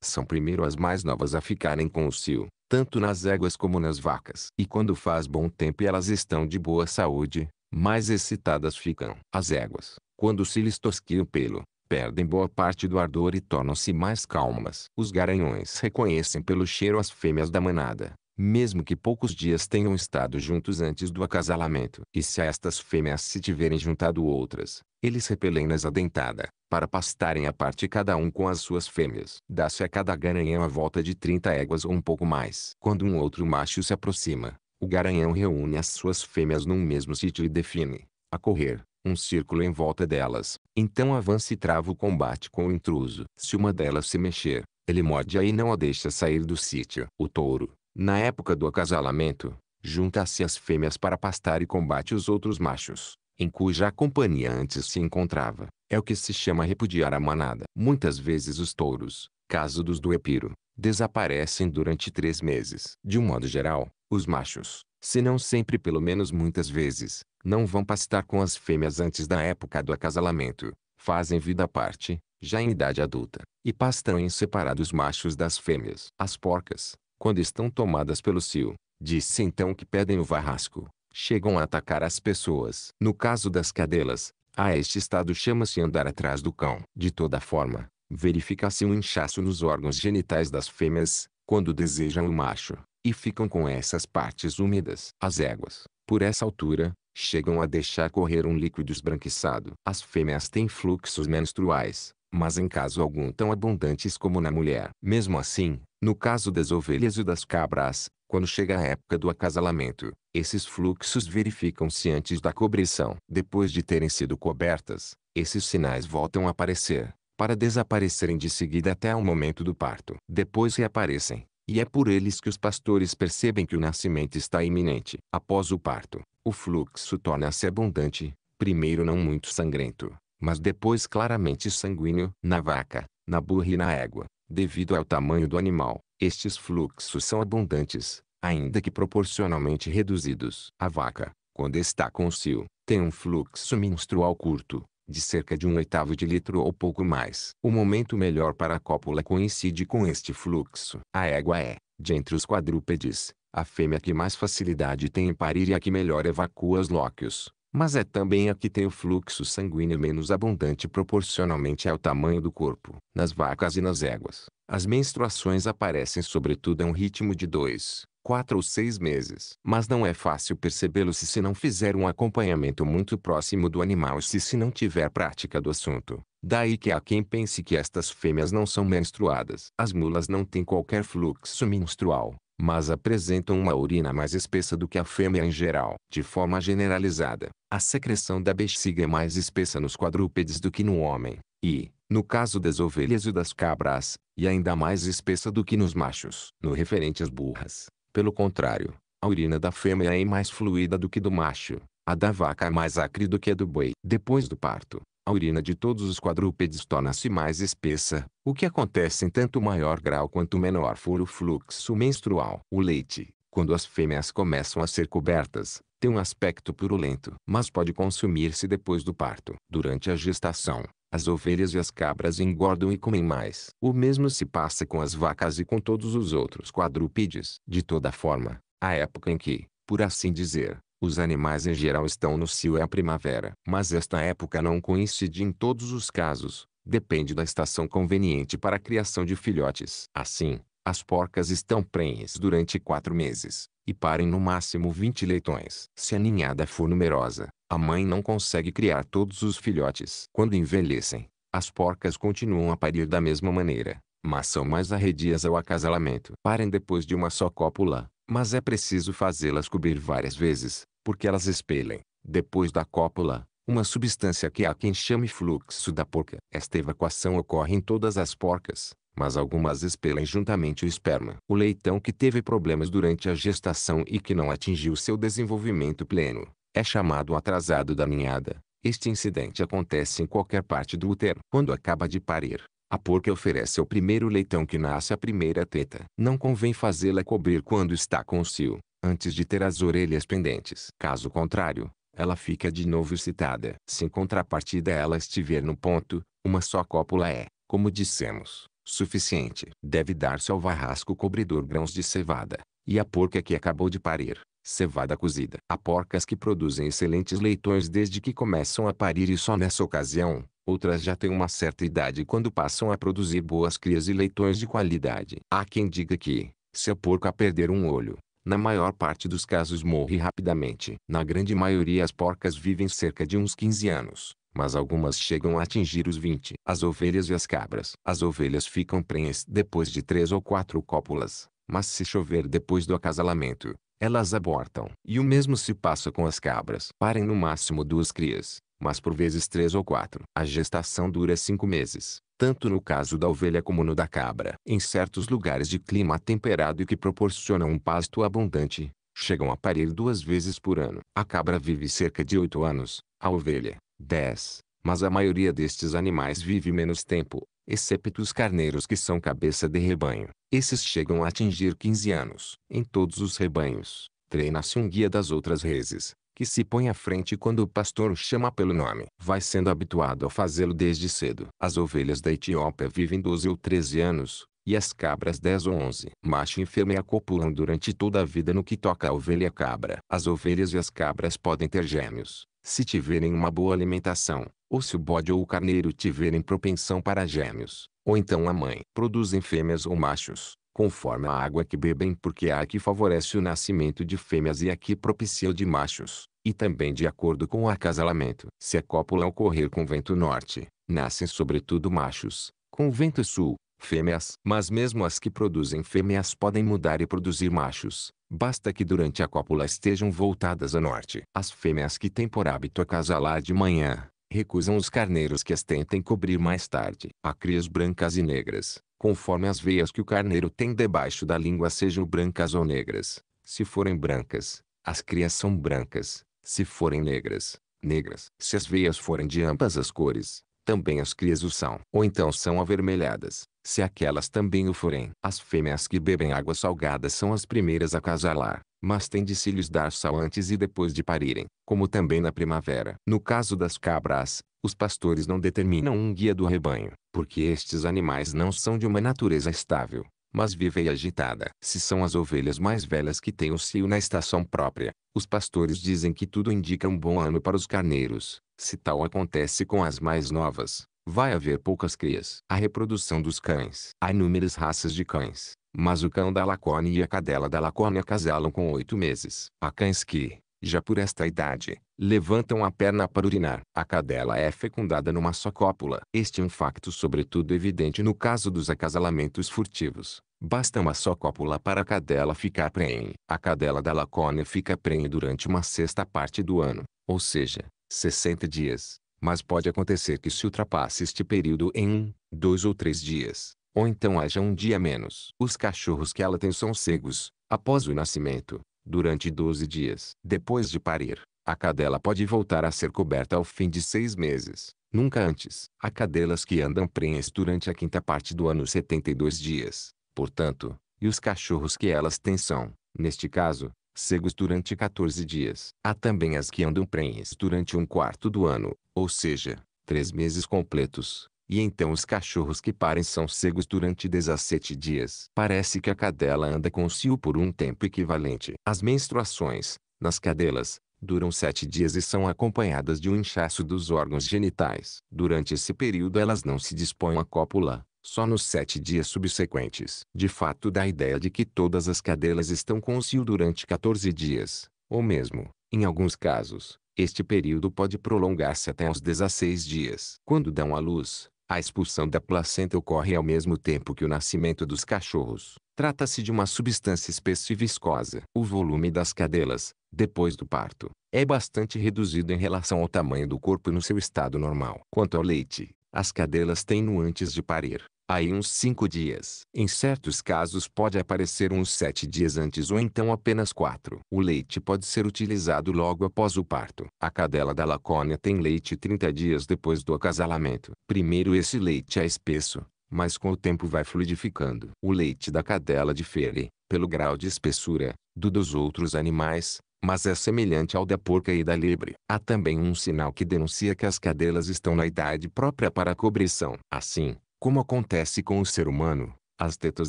S1: São primeiro as mais novas a ficarem com o cio, tanto nas éguas como nas vacas. E quando faz bom tempo e elas estão de boa saúde, mais excitadas ficam. As éguas, quando se lhes tosquia o pelo, perdem boa parte do ardor e tornam-se mais calmas. Os garanhões reconhecem pelo cheiro as fêmeas da manada, mesmo que poucos dias tenham estado juntos antes do acasalamento. E se estas fêmeas se tiverem juntado outras, eles repelem-nas a dentada, para pastarem a parte cada um com as suas fêmeas. Dá-se a cada garanhão a volta de 30 éguas ou um pouco mais. Quando um outro macho se aproxima, o garanhão reúne as suas fêmeas num mesmo sítio e define, a correr, um círculo em volta delas. Então avança e trava o combate com o intruso. Se uma delas se mexer, ele morde-a e não a deixa sair do sítio. O touro, na época do acasalamento, junta-se às fêmeas para pastar e combate os outros machos, em cuja companhia antes se encontrava. É o que se chama repudiar a manada. Muitas vezes os touros, caso dos do epiro, desaparecem durante três meses. De um modo geral, os machos, se não sempre pelo menos muitas vezes, não vão pastar com as fêmeas antes da época do acasalamento, fazem vida à parte, já em idade adulta, e pastam em separado os machos das fêmeas. As porcas, quando estão tomadas pelo cio, disse então que pedem o varrasco, chegam a atacar as pessoas. No caso das cadelas, a este estado chama-se andar atrás do cão. De toda forma, verifica-se um inchaço nos órgãos genitais das fêmeas, quando desejam o macho e ficam com essas partes úmidas. As éguas, por essa altura, chegam a deixar correr um líquido esbranquiçado. As fêmeas têm fluxos menstruais, mas em caso algum tão abundantes como na mulher. Mesmo assim, no caso das ovelhas e das cabras, quando chega a época do acasalamento, esses fluxos verificam-se antes da cobrição. Depois de terem sido cobertas, esses sinais voltam a aparecer, para desaparecerem de seguida até o momento do parto. Depois reaparecem, e é por eles que os pastores percebem que o nascimento está iminente. Após o parto, o fluxo torna-se abundante, primeiro não muito sangrento, mas depois claramente sanguíneo, na vaca, na burra e na égua. Devido ao tamanho do animal, estes fluxos são abundantes, ainda que proporcionalmente reduzidos. A vaca, quando está com o cio, tem um fluxo menstrual curto, de cerca de um oitavo de litro ou pouco mais. O momento melhor para a cópula coincide com este fluxo. A égua é, de entre os quadrúpedes, a fêmea que mais facilidade tem em parir e a que melhor evacua os lóquios, mas é também a que tem o fluxo sanguíneo menos abundante proporcionalmente ao tamanho do corpo. Nas vacas e nas éguas, as menstruações aparecem sobretudo a um ritmo de 2 quatro ou seis meses. Mas não é fácil percebê-lo se se não fizer um acompanhamento muito próximo do animal e se se não tiver prática do assunto. Daí que há quem pense que estas fêmeas não são menstruadas. As mulas não têm qualquer fluxo menstrual, mas apresentam uma urina mais espessa do que a fêmea em geral. De forma generalizada, a secreção da bexiga é mais espessa nos quadrúpedes do que no homem, e, no caso das ovelhas e das cabras, e ainda mais espessa do que nos machos. No referente às burras, pelo contrário, a urina da fêmea é mais fluida do que do macho, a da vaca é mais acre do que a do boi. Depois do parto, a urina de todos os quadrúpedes torna-se mais espessa, o que acontece em tanto maior grau quanto menor for o fluxo menstrual. O leite, quando as fêmeas começam a ser cobertas, tem um aspecto purulento, mas pode consumir-se depois do parto. Durante a gestação, as ovelhas e as cabras engordam e comem mais. O mesmo se passa com as vacas e com todos os outros quadrúpedes. De toda forma, a época em que, por assim dizer, os animais em geral estão no cio é a primavera. Mas esta época não coincide em todos os casos, depende da estação conveniente para a criação de filhotes. Assim, as porcas estão prenhes durante quatro meses, e parem no máximo 20 leitões. Se a ninhada for numerosa, a mãe não consegue criar todos os filhotes. Quando envelhecem, as porcas continuam a parir da mesma maneira, mas são mais arredias ao acasalamento. Parem depois de uma só cópula, mas é preciso fazê-las cobrir várias vezes, porque elas espelhem. depois da cópula, uma substância que há quem chame fluxo da porca. Esta evacuação ocorre em todas as porcas, mas algumas espelham juntamente o esperma. O leitão que teve problemas durante a gestação e que não atingiu seu desenvolvimento pleno, é chamado atrasado da ninhada. Este incidente acontece em qualquer parte do útero. Quando acaba de parir, a porca oferece ao primeiro leitão que nasce a primeira teta. Não convém fazê-la cobrir quando está com o cio, antes de ter as orelhas pendentes. Caso contrário, ela fica de novo excitada. Se em contrapartida ela estiver no ponto, uma só cópula é, como dissemos, suficiente. Deve dar-se ao varrasco cobridor grãos de cevada, e a porca que acabou de parir, cevada cozida. Há porcas que produzem excelentes leitões desde que começam a parir e só nessa ocasião, outras já têm uma certa idade quando passam a produzir boas crias e leitões de qualidade. Há quem diga que, se a porca perder um olho, na maior parte dos casos morre rapidamente. Na grande maioria as porcas vivem cerca de uns 15 anos, mas algumas chegam a atingir os 20. As ovelhas e as cabras. As ovelhas ficam prenhes depois de três ou quatro cópulas, mas se chover depois do acasalamento, elas abortam. E o mesmo se passa com as cabras. Parem no máximo duas crias, mas por vezes três ou quatro. A gestação dura cinco meses, tanto no caso da ovelha como no da cabra. Em certos lugares de clima temperado e que proporcionam um pasto abundante, chegam a parir duas vezes por ano. A cabra vive cerca de oito anos, a ovelha, dez. Mas a maioria destes animais vive menos tempo, excepto os carneiros que são cabeça de rebanho. Esses chegam a atingir 15 anos. Em todos os rebanhos, treina-se um guia das outras rezes, que se põe à frente quando o pastor o chama pelo nome. Vai sendo habituado a fazê-lo desde cedo. As ovelhas da Etiópia vivem 12 ou 13 anos, e as cabras 10 ou 11. Macho e fêmea copulam durante toda a vida no que toca a ovelha cabra. As ovelhas e as cabras podem ter gêmeos, se tiverem uma boa alimentação. Ou se o bode ou o carneiro tiverem propensão para gêmeos, ou então a mãe, produzem fêmeas ou machos, conforme a água que bebem, porque há é a que favorece o nascimento de fêmeas e é a que propicia o de machos, e também de acordo com o acasalamento. Se a cópula ocorrer com vento norte, nascem sobretudo machos, com vento sul, fêmeas. Mas mesmo as que produzem fêmeas podem mudar e produzir machos, basta que durante a cópula estejam voltadas a norte. As fêmeas que têm por hábito acasalar de manhã, recusam os carneiros que as tentem cobrir mais tarde. Há crias brancas e negras, conforme as veias que o carneiro tem debaixo da língua sejam brancas ou negras. Se forem brancas, as crias são brancas, se forem negras, negras. Se as veias forem de ambas as cores, também as crias o são. Ou então são avermelhadas, se aquelas também o forem. As fêmeas que bebem água salgada são as primeiras a casalar mas tem de se lhes dar sal antes e depois de parirem, como também na primavera. No caso das cabras, os pastores não determinam um guia do rebanho, porque estes animais não são de uma natureza estável, mas viva e agitada. Se são as ovelhas mais velhas que têm o cio na estação própria, os pastores dizem que tudo indica um bom ano para os carneiros. Se tal acontece com as mais novas, vai haver poucas crias. A reprodução dos cães. Há inúmeras raças de cães. Mas o cão da Lacônia e a cadela da Lacônia casalam com oito meses. Há cães que, já por esta idade, levantam a perna para urinar. A cadela é fecundada numa só cópula. Este é um facto sobretudo evidente no caso dos acasalamentos furtivos. Basta uma só cópula para a cadela ficar prenhe. A cadela da Lacônia fica prenhe durante uma sexta parte do ano, ou seja, 60 dias. Mas pode acontecer que se ultrapasse este período em um, dois ou três dias. Ou então haja um dia menos. Os cachorros que ela tem são cegos, após o nascimento, durante 12 dias. Depois de parir, a cadela pode voltar a ser coberta ao fim de seis meses. Nunca antes. Há cadelas que andam prenhas durante a quinta parte do ano 72 dias, portanto, e os cachorros que elas têm são, neste caso, cegos durante 14 dias. Há também as que andam prenhes durante um quarto do ano, ou seja, três meses completos, e então os cachorros que parem são cegos durante 17 dias. Parece que a cadela anda com o cio por um tempo equivalente. As menstruações, nas cadelas, duram sete dias e são acompanhadas de um inchaço dos órgãos genitais. Durante esse período elas não se dispõem à cópula, só nos sete dias subsequentes. De fato dá a ideia de que todas as cadelas estão com o cio durante 14 dias, ou mesmo, em alguns casos, este período pode prolongar-se até aos 16 dias. Quando dão à luz, a expulsão da placenta ocorre ao mesmo tempo que o nascimento dos cachorros. Trata-se de uma substância espessa e viscosa. O volume das cadelas, depois do parto, é bastante reduzido em relação ao tamanho do corpo no seu estado normal. Quanto ao leite, as cadelas têm no antes de parir aí uns cinco dias. Em certos casos pode aparecer uns sete dias antes ou então apenas quatro. O leite pode ser utilizado logo após o parto. A cadela da lacônia tem leite 30 dias depois do acasalamento. Primeiro esse leite é espesso, mas com o tempo vai fluidificando. O leite da cadela difere, pelo grau de espessura, do dos outros animais, mas é semelhante ao da porca e da lebre. Há também um sinal que denuncia que as cadelas estão na idade própria para a cobrição. Assim, como acontece com o ser humano, as tetas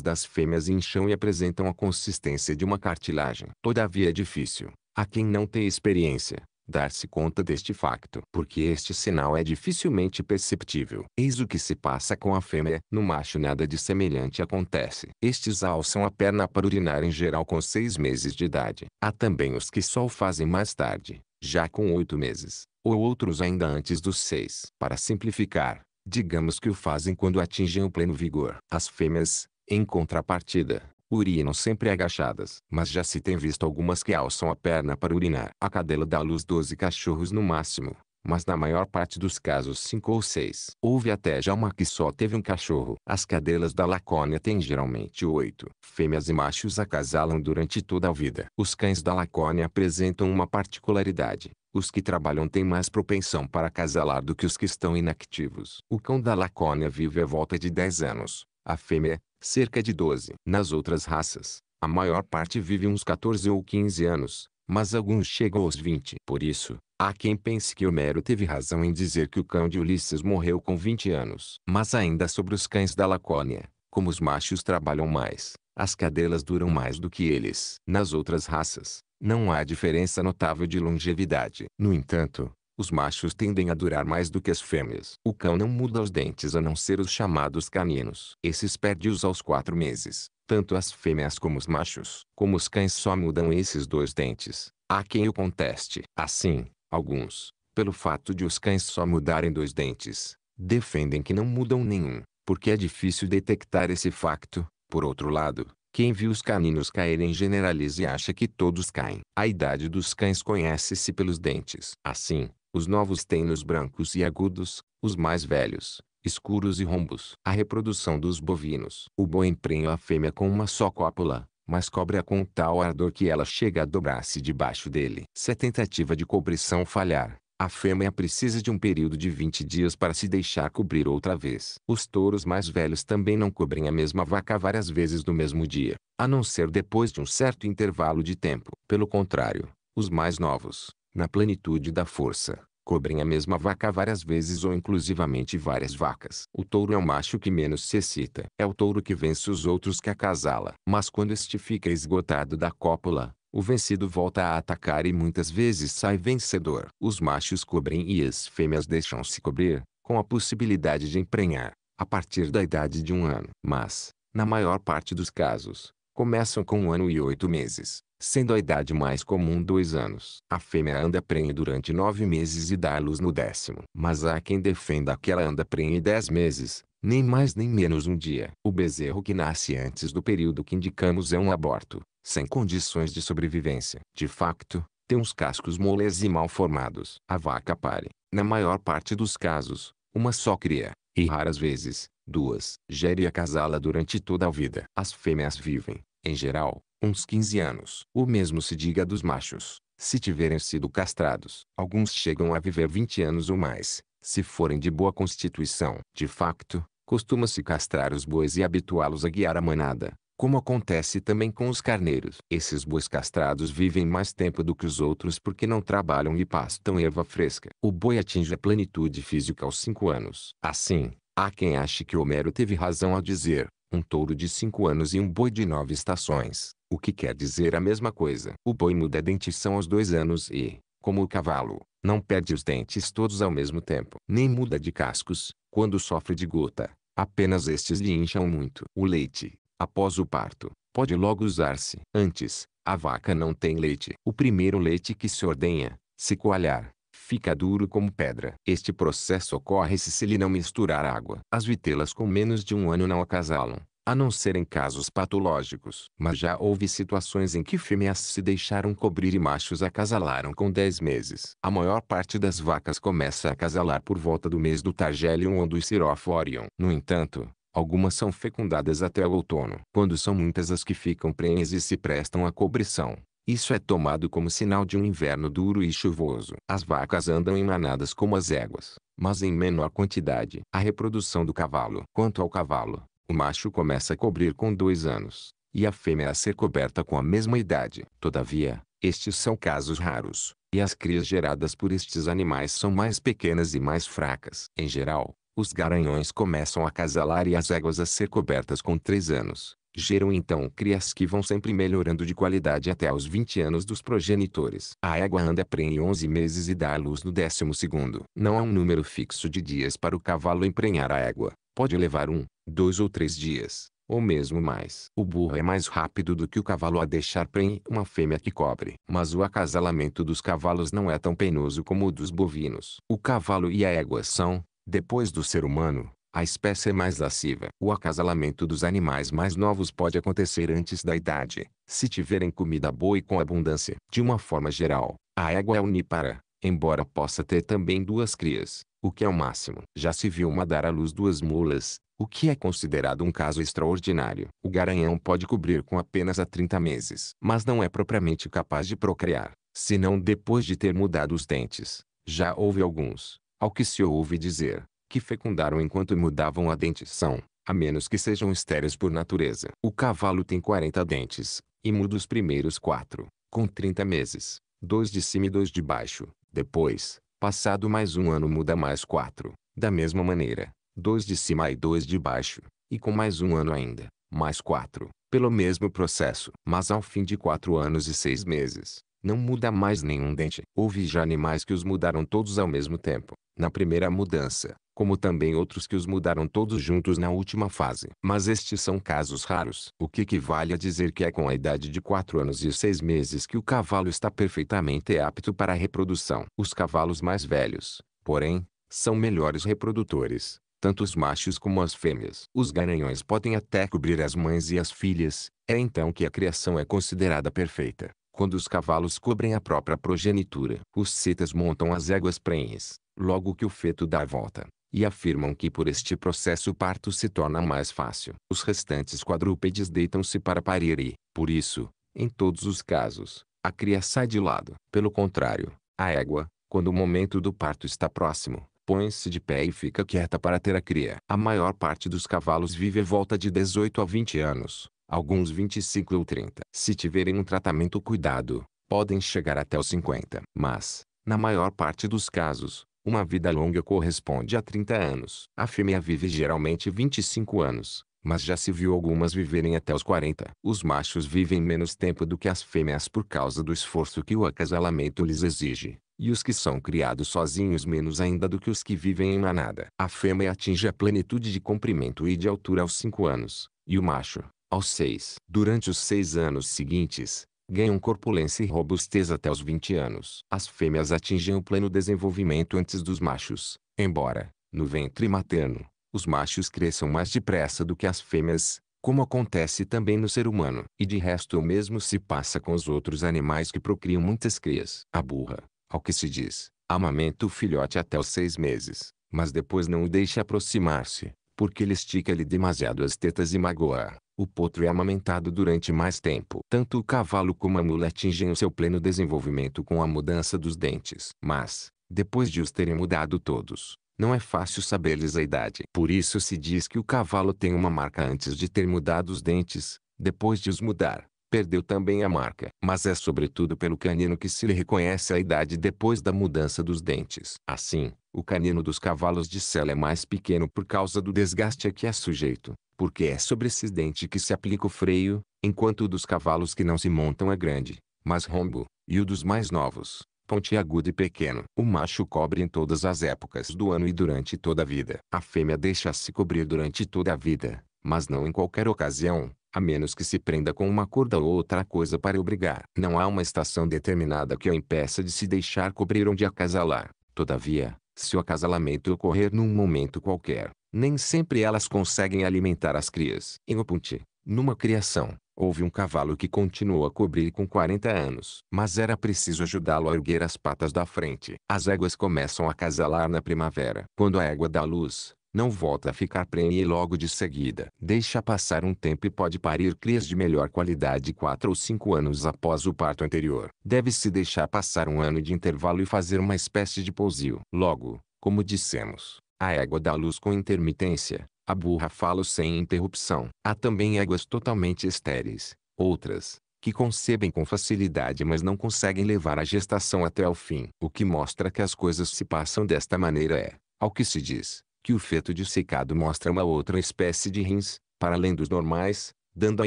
S1: das fêmeas incham e apresentam a consistência de uma cartilagem. Todavia é difícil, a quem não tem experiência, dar-se conta deste facto, porque este sinal é dificilmente perceptível. Eis o que se passa com a fêmea, no macho nada de semelhante acontece. Estes alçam a perna para urinar em geral com seis meses de idade. Há também os que só o fazem mais tarde, já com oito meses, ou outros ainda antes dos seis. Para simplificar, digamos que o fazem quando atingem o pleno vigor. As fêmeas, em contrapartida, urinam sempre agachadas. Mas já se tem visto algumas que alçam a perna para urinar. A cadela dá à luz 12 cachorros no máximo, mas na maior parte dos casos 5 ou 6. Houve até já uma que só teve um cachorro. As cadelas da Lacônia têm geralmente 8. Fêmeas e machos acasalam durante toda a vida. Os cães da Lacônia apresentam uma particularidade. Os que trabalham têm mais propensão para acasalar do que os que estão inactivos. O cão da Lacônia vive à volta de 10 anos, a fêmea, cerca de 12. Nas outras raças, a maior parte vive uns 14 ou 15 anos, mas alguns chegam aos 20. Por isso, há quem pense que Homero teve razão em dizer que o cão de Ulisses morreu com 20 anos. Mas ainda sobre os cães da Lacônia, como os machos trabalham mais, as cadelas duram mais do que eles. Nas outras raças, não há diferença notável de longevidade. No entanto, os machos tendem a durar mais do que as fêmeas. O cão não muda os dentes a não ser os chamados caninos. Esses perde-os aos quatro meses. Tanto as fêmeas como os machos. Como os cães só mudam esses dois dentes, há quem o conteste. Assim, alguns, pelo fato de os cães só mudarem dois dentes, defendem que não mudam nenhum, porque é difícil detectar esse facto. Por outro lado, quem viu os caninos caírem generaliza e acha que todos caem. A idade dos cães conhece-se pelos dentes. Assim, os novos têm nos brancos e agudos, os mais velhos, escuros e rombos. A reprodução dos bovinos. O boi emprenha a fêmea com uma só cópula, mas cobra com tal ardor que ela chega a dobrar-se debaixo dele. Se a tentativa de cobrição falhar, a fêmea precisa de um período de 20 dias para se deixar cobrir outra vez. Os touros mais velhos também não cobrem a mesma vaca várias vezes no mesmo dia, a não ser depois de um certo intervalo de tempo. Pelo contrário, os mais novos, na plenitude da força, cobrem a mesma vaca várias vezes ou inclusivamente várias vacas. O touro é o macho que menos se excita. É o touro que vence os outros que acasala. Mas quando este fica esgotado da cópula, o vencido volta a atacar e muitas vezes sai vencedor. Os machos cobrem e as fêmeas deixam-se cobrir, com a possibilidade de emprenhar, a partir da idade de um ano. Mas, na maior parte dos casos, começam com um ano e oito meses, sendo a idade mais comum dois anos. A fêmea anda prenhe durante nove meses e dá luz no décimo. Mas há quem defenda que ela anda prenhe dez meses, nem mais nem menos um dia. O bezerro que nasce antes do período que indicamos é um aborto, sem condições de sobrevivência. De facto, tem os cascos moles e mal formados. A vaca pare, na maior parte dos casos, uma só cria, e raras vezes, duas. Gere a casala durante toda a vida. As fêmeas vivem, em geral, uns 15 anos. O mesmo se diga dos machos, se tiverem sido castrados. Alguns chegam a viver 20 anos ou mais, se forem de boa constituição, de facto, costuma-se castrar os bois e habituá-los a guiar a manada, como acontece também com os carneiros. Esses bois castrados vivem mais tempo do que os outros porque não trabalham e pastam erva fresca. O boi atinge a plenitude física aos cinco anos. Assim, há quem ache que Homero teve razão ao dizer, um touro de cinco anos e um boi de nove estações, o que quer dizer a mesma coisa. O boi muda a dentição aos dois anos e, como o cavalo, não perde os dentes todos ao mesmo tempo. Nem muda de cascos, quando sofre de gota. Apenas estes lhe incham muito. O leite, após o parto, pode logo usar-se. Antes, a vaca não tem leite. O primeiro leite que se ordenha, se coalhar, fica duro como pedra. Este processo ocorre se se lhe não misturar água. As vitelas com menos de um ano não acasalam a não ser em casos patológicos. Mas já houve situações em que fêmeas se deixaram cobrir e machos acasalaram com 10 meses. A maior parte das vacas começa a acasalar por volta do mês do Targelion ou do Siroforion. No entanto, Algumas são fecundadas até o outono. Quando são muitas as que ficam prenhes e se prestam à cobrição, isso é tomado como sinal de um inverno duro e chuvoso. As vacas andam em manadas como as éguas, mas em menor quantidade. A reprodução do cavalo. Quanto ao cavalo, o macho começa a cobrir com dois anos, e a fêmea a ser coberta com a mesma idade. Todavia, estes são casos raros, e as crias geradas por estes animais são mais pequenas e mais fracas. Em geral, os garanhões começam a casalar e as éguas a ser cobertas com três anos. Geram então crias que vão sempre melhorando de qualidade até aos 20 anos dos progenitores. A égua anda prenhe 11 meses e dá à luz no 12 segundo. Não há um número fixo de dias para o cavalo emprenhar a égua pode levar um, dois ou três dias, ou mesmo mais. O burro é mais rápido do que o cavalo a deixar prenhe uma fêmea que cobre. Mas o acasalamento dos cavalos não é tão penoso como o dos bovinos. O cavalo e a égua são, depois do ser humano, a espécie é mais lasciva. O acasalamento dos animais mais novos pode acontecer antes da idade, se tiverem comida boa e com abundância. De uma forma geral, a égua é unipara, embora possa ter também duas crias o que é o máximo. Já se viu uma dar à luz duas mulas, o que é considerado um caso extraordinário. O garanhão pode cobrir com apenas a 30 meses, mas não é propriamente capaz de procriar, senão depois de ter mudado os dentes. Já houve alguns, ao que se ouve dizer, que fecundaram enquanto mudavam a dentição, a menos que sejam estéreis por natureza. O cavalo tem 40 dentes, e muda os primeiros quatro, com 30 meses, dois de cima e dois de baixo. Depois, Passado mais um ano muda mais quatro. Da mesma maneira, dois de cima e dois de baixo. E com mais um ano ainda, mais quatro. Pelo mesmo processo. Mas ao fim de quatro anos e seis meses, não muda mais nenhum dente. Houve já animais que os mudaram todos ao mesmo tempo na primeira mudança, como também outros que os mudaram todos juntos na última fase. Mas estes são casos raros. O que equivale a dizer que é com a idade de 4 anos e 6 meses que o cavalo está perfeitamente apto para a reprodução. Os cavalos mais velhos, porém, são melhores reprodutores, tanto os machos como as fêmeas. Os garanhões podem até cobrir as mães e as filhas, é então que a criação é considerada perfeita quando os cavalos cobrem a própria progenitura. Os citas montam as éguas prenhes, logo que o feto dá a volta, e afirmam que por este processo o parto se torna mais fácil. Os restantes quadrúpedes deitam-se para parir e, por isso, em todos os casos, a cria sai de lado. Pelo contrário, a égua, quando o momento do parto está próximo, põe-se de pé e fica quieta para ter a cria. A maior parte dos cavalos vive a volta de 18 a 20 anos, alguns 25 ou 30. Se tiverem um tratamento cuidado, podem chegar até os 50. Mas, na maior parte dos casos, uma vida longa corresponde a 30 anos. A fêmea vive geralmente 25 anos, mas já se viu algumas viverem até os 40. Os machos vivem menos tempo do que as fêmeas por causa do esforço que o acasalamento lhes exige, e os que são criados sozinhos menos ainda do que os que vivem em manada. A fêmea atinge a plenitude de comprimento e de altura aos 5 anos, e o macho, aos 6. Durante os seis anos seguintes, ganham corpulência e robustez até os 20 anos. As fêmeas atingem o pleno desenvolvimento antes dos machos, embora, no ventre materno, os machos cresçam mais depressa do que as fêmeas, como acontece também no ser humano. E de resto o mesmo se passa com os outros animais que procriam muitas crias. A burra, ao que se diz, amamenta o filhote até os seis meses, mas depois não o deixa aproximar-se, porque ele estica-lhe demasiado as tetas e magoa. O potro é amamentado durante mais tempo. Tanto o cavalo como a mula atingem o seu pleno desenvolvimento com a mudança dos dentes. Mas, depois de os terem mudado todos, não é fácil saber-lhes a idade. Por isso se diz que o cavalo tem uma marca antes de ter mudado os dentes, depois de os mudar, perdeu também a marca. Mas é sobretudo pelo canino que se lhe reconhece a idade depois da mudança dos dentes. Assim, o canino dos cavalos de sela é mais pequeno por causa do desgaste a que é sujeito, porque é sobre esse dente que se aplica o freio, enquanto o dos cavalos que não se montam é grande, mas rombo, e o dos mais novos, pontiagudo e pequeno. O macho cobre em todas as épocas do ano e durante toda a vida. A fêmea deixa-se cobrir durante toda a vida, mas não em qualquer ocasião, a menos que se prenda com uma corda ou outra coisa para obrigar. Não há uma estação determinada que o impeça de se deixar cobrir onde de acasalar. Todavia, se o acasalamento ocorrer num momento qualquer, nem sempre elas conseguem alimentar as crias. Em Opunti, numa criação, houve um cavalo que continuou a cobrir com 40 anos, mas era preciso ajudá-lo a erguer as patas da frente. As éguas começam a acasalar na primavera. Quando a égua dá luz, não volta a ficar prenhe logo de seguida. Deixa passar um tempo e pode parir crias de melhor qualidade 4 ou 5 anos após o parto anterior. Deve-se deixar passar um ano de intervalo e fazer uma espécie de pousio. Logo, como dissemos, a égua dá luz com intermitência, a burra fala sem interrupção. Há também éguas totalmente estéreis, outras, que concebem com facilidade mas não conseguem levar a gestação até o fim. O que mostra que as coisas se passam desta maneira é, ao que se diz, que o feto dissecado mostra uma outra espécie de rins, para além dos normais, dando a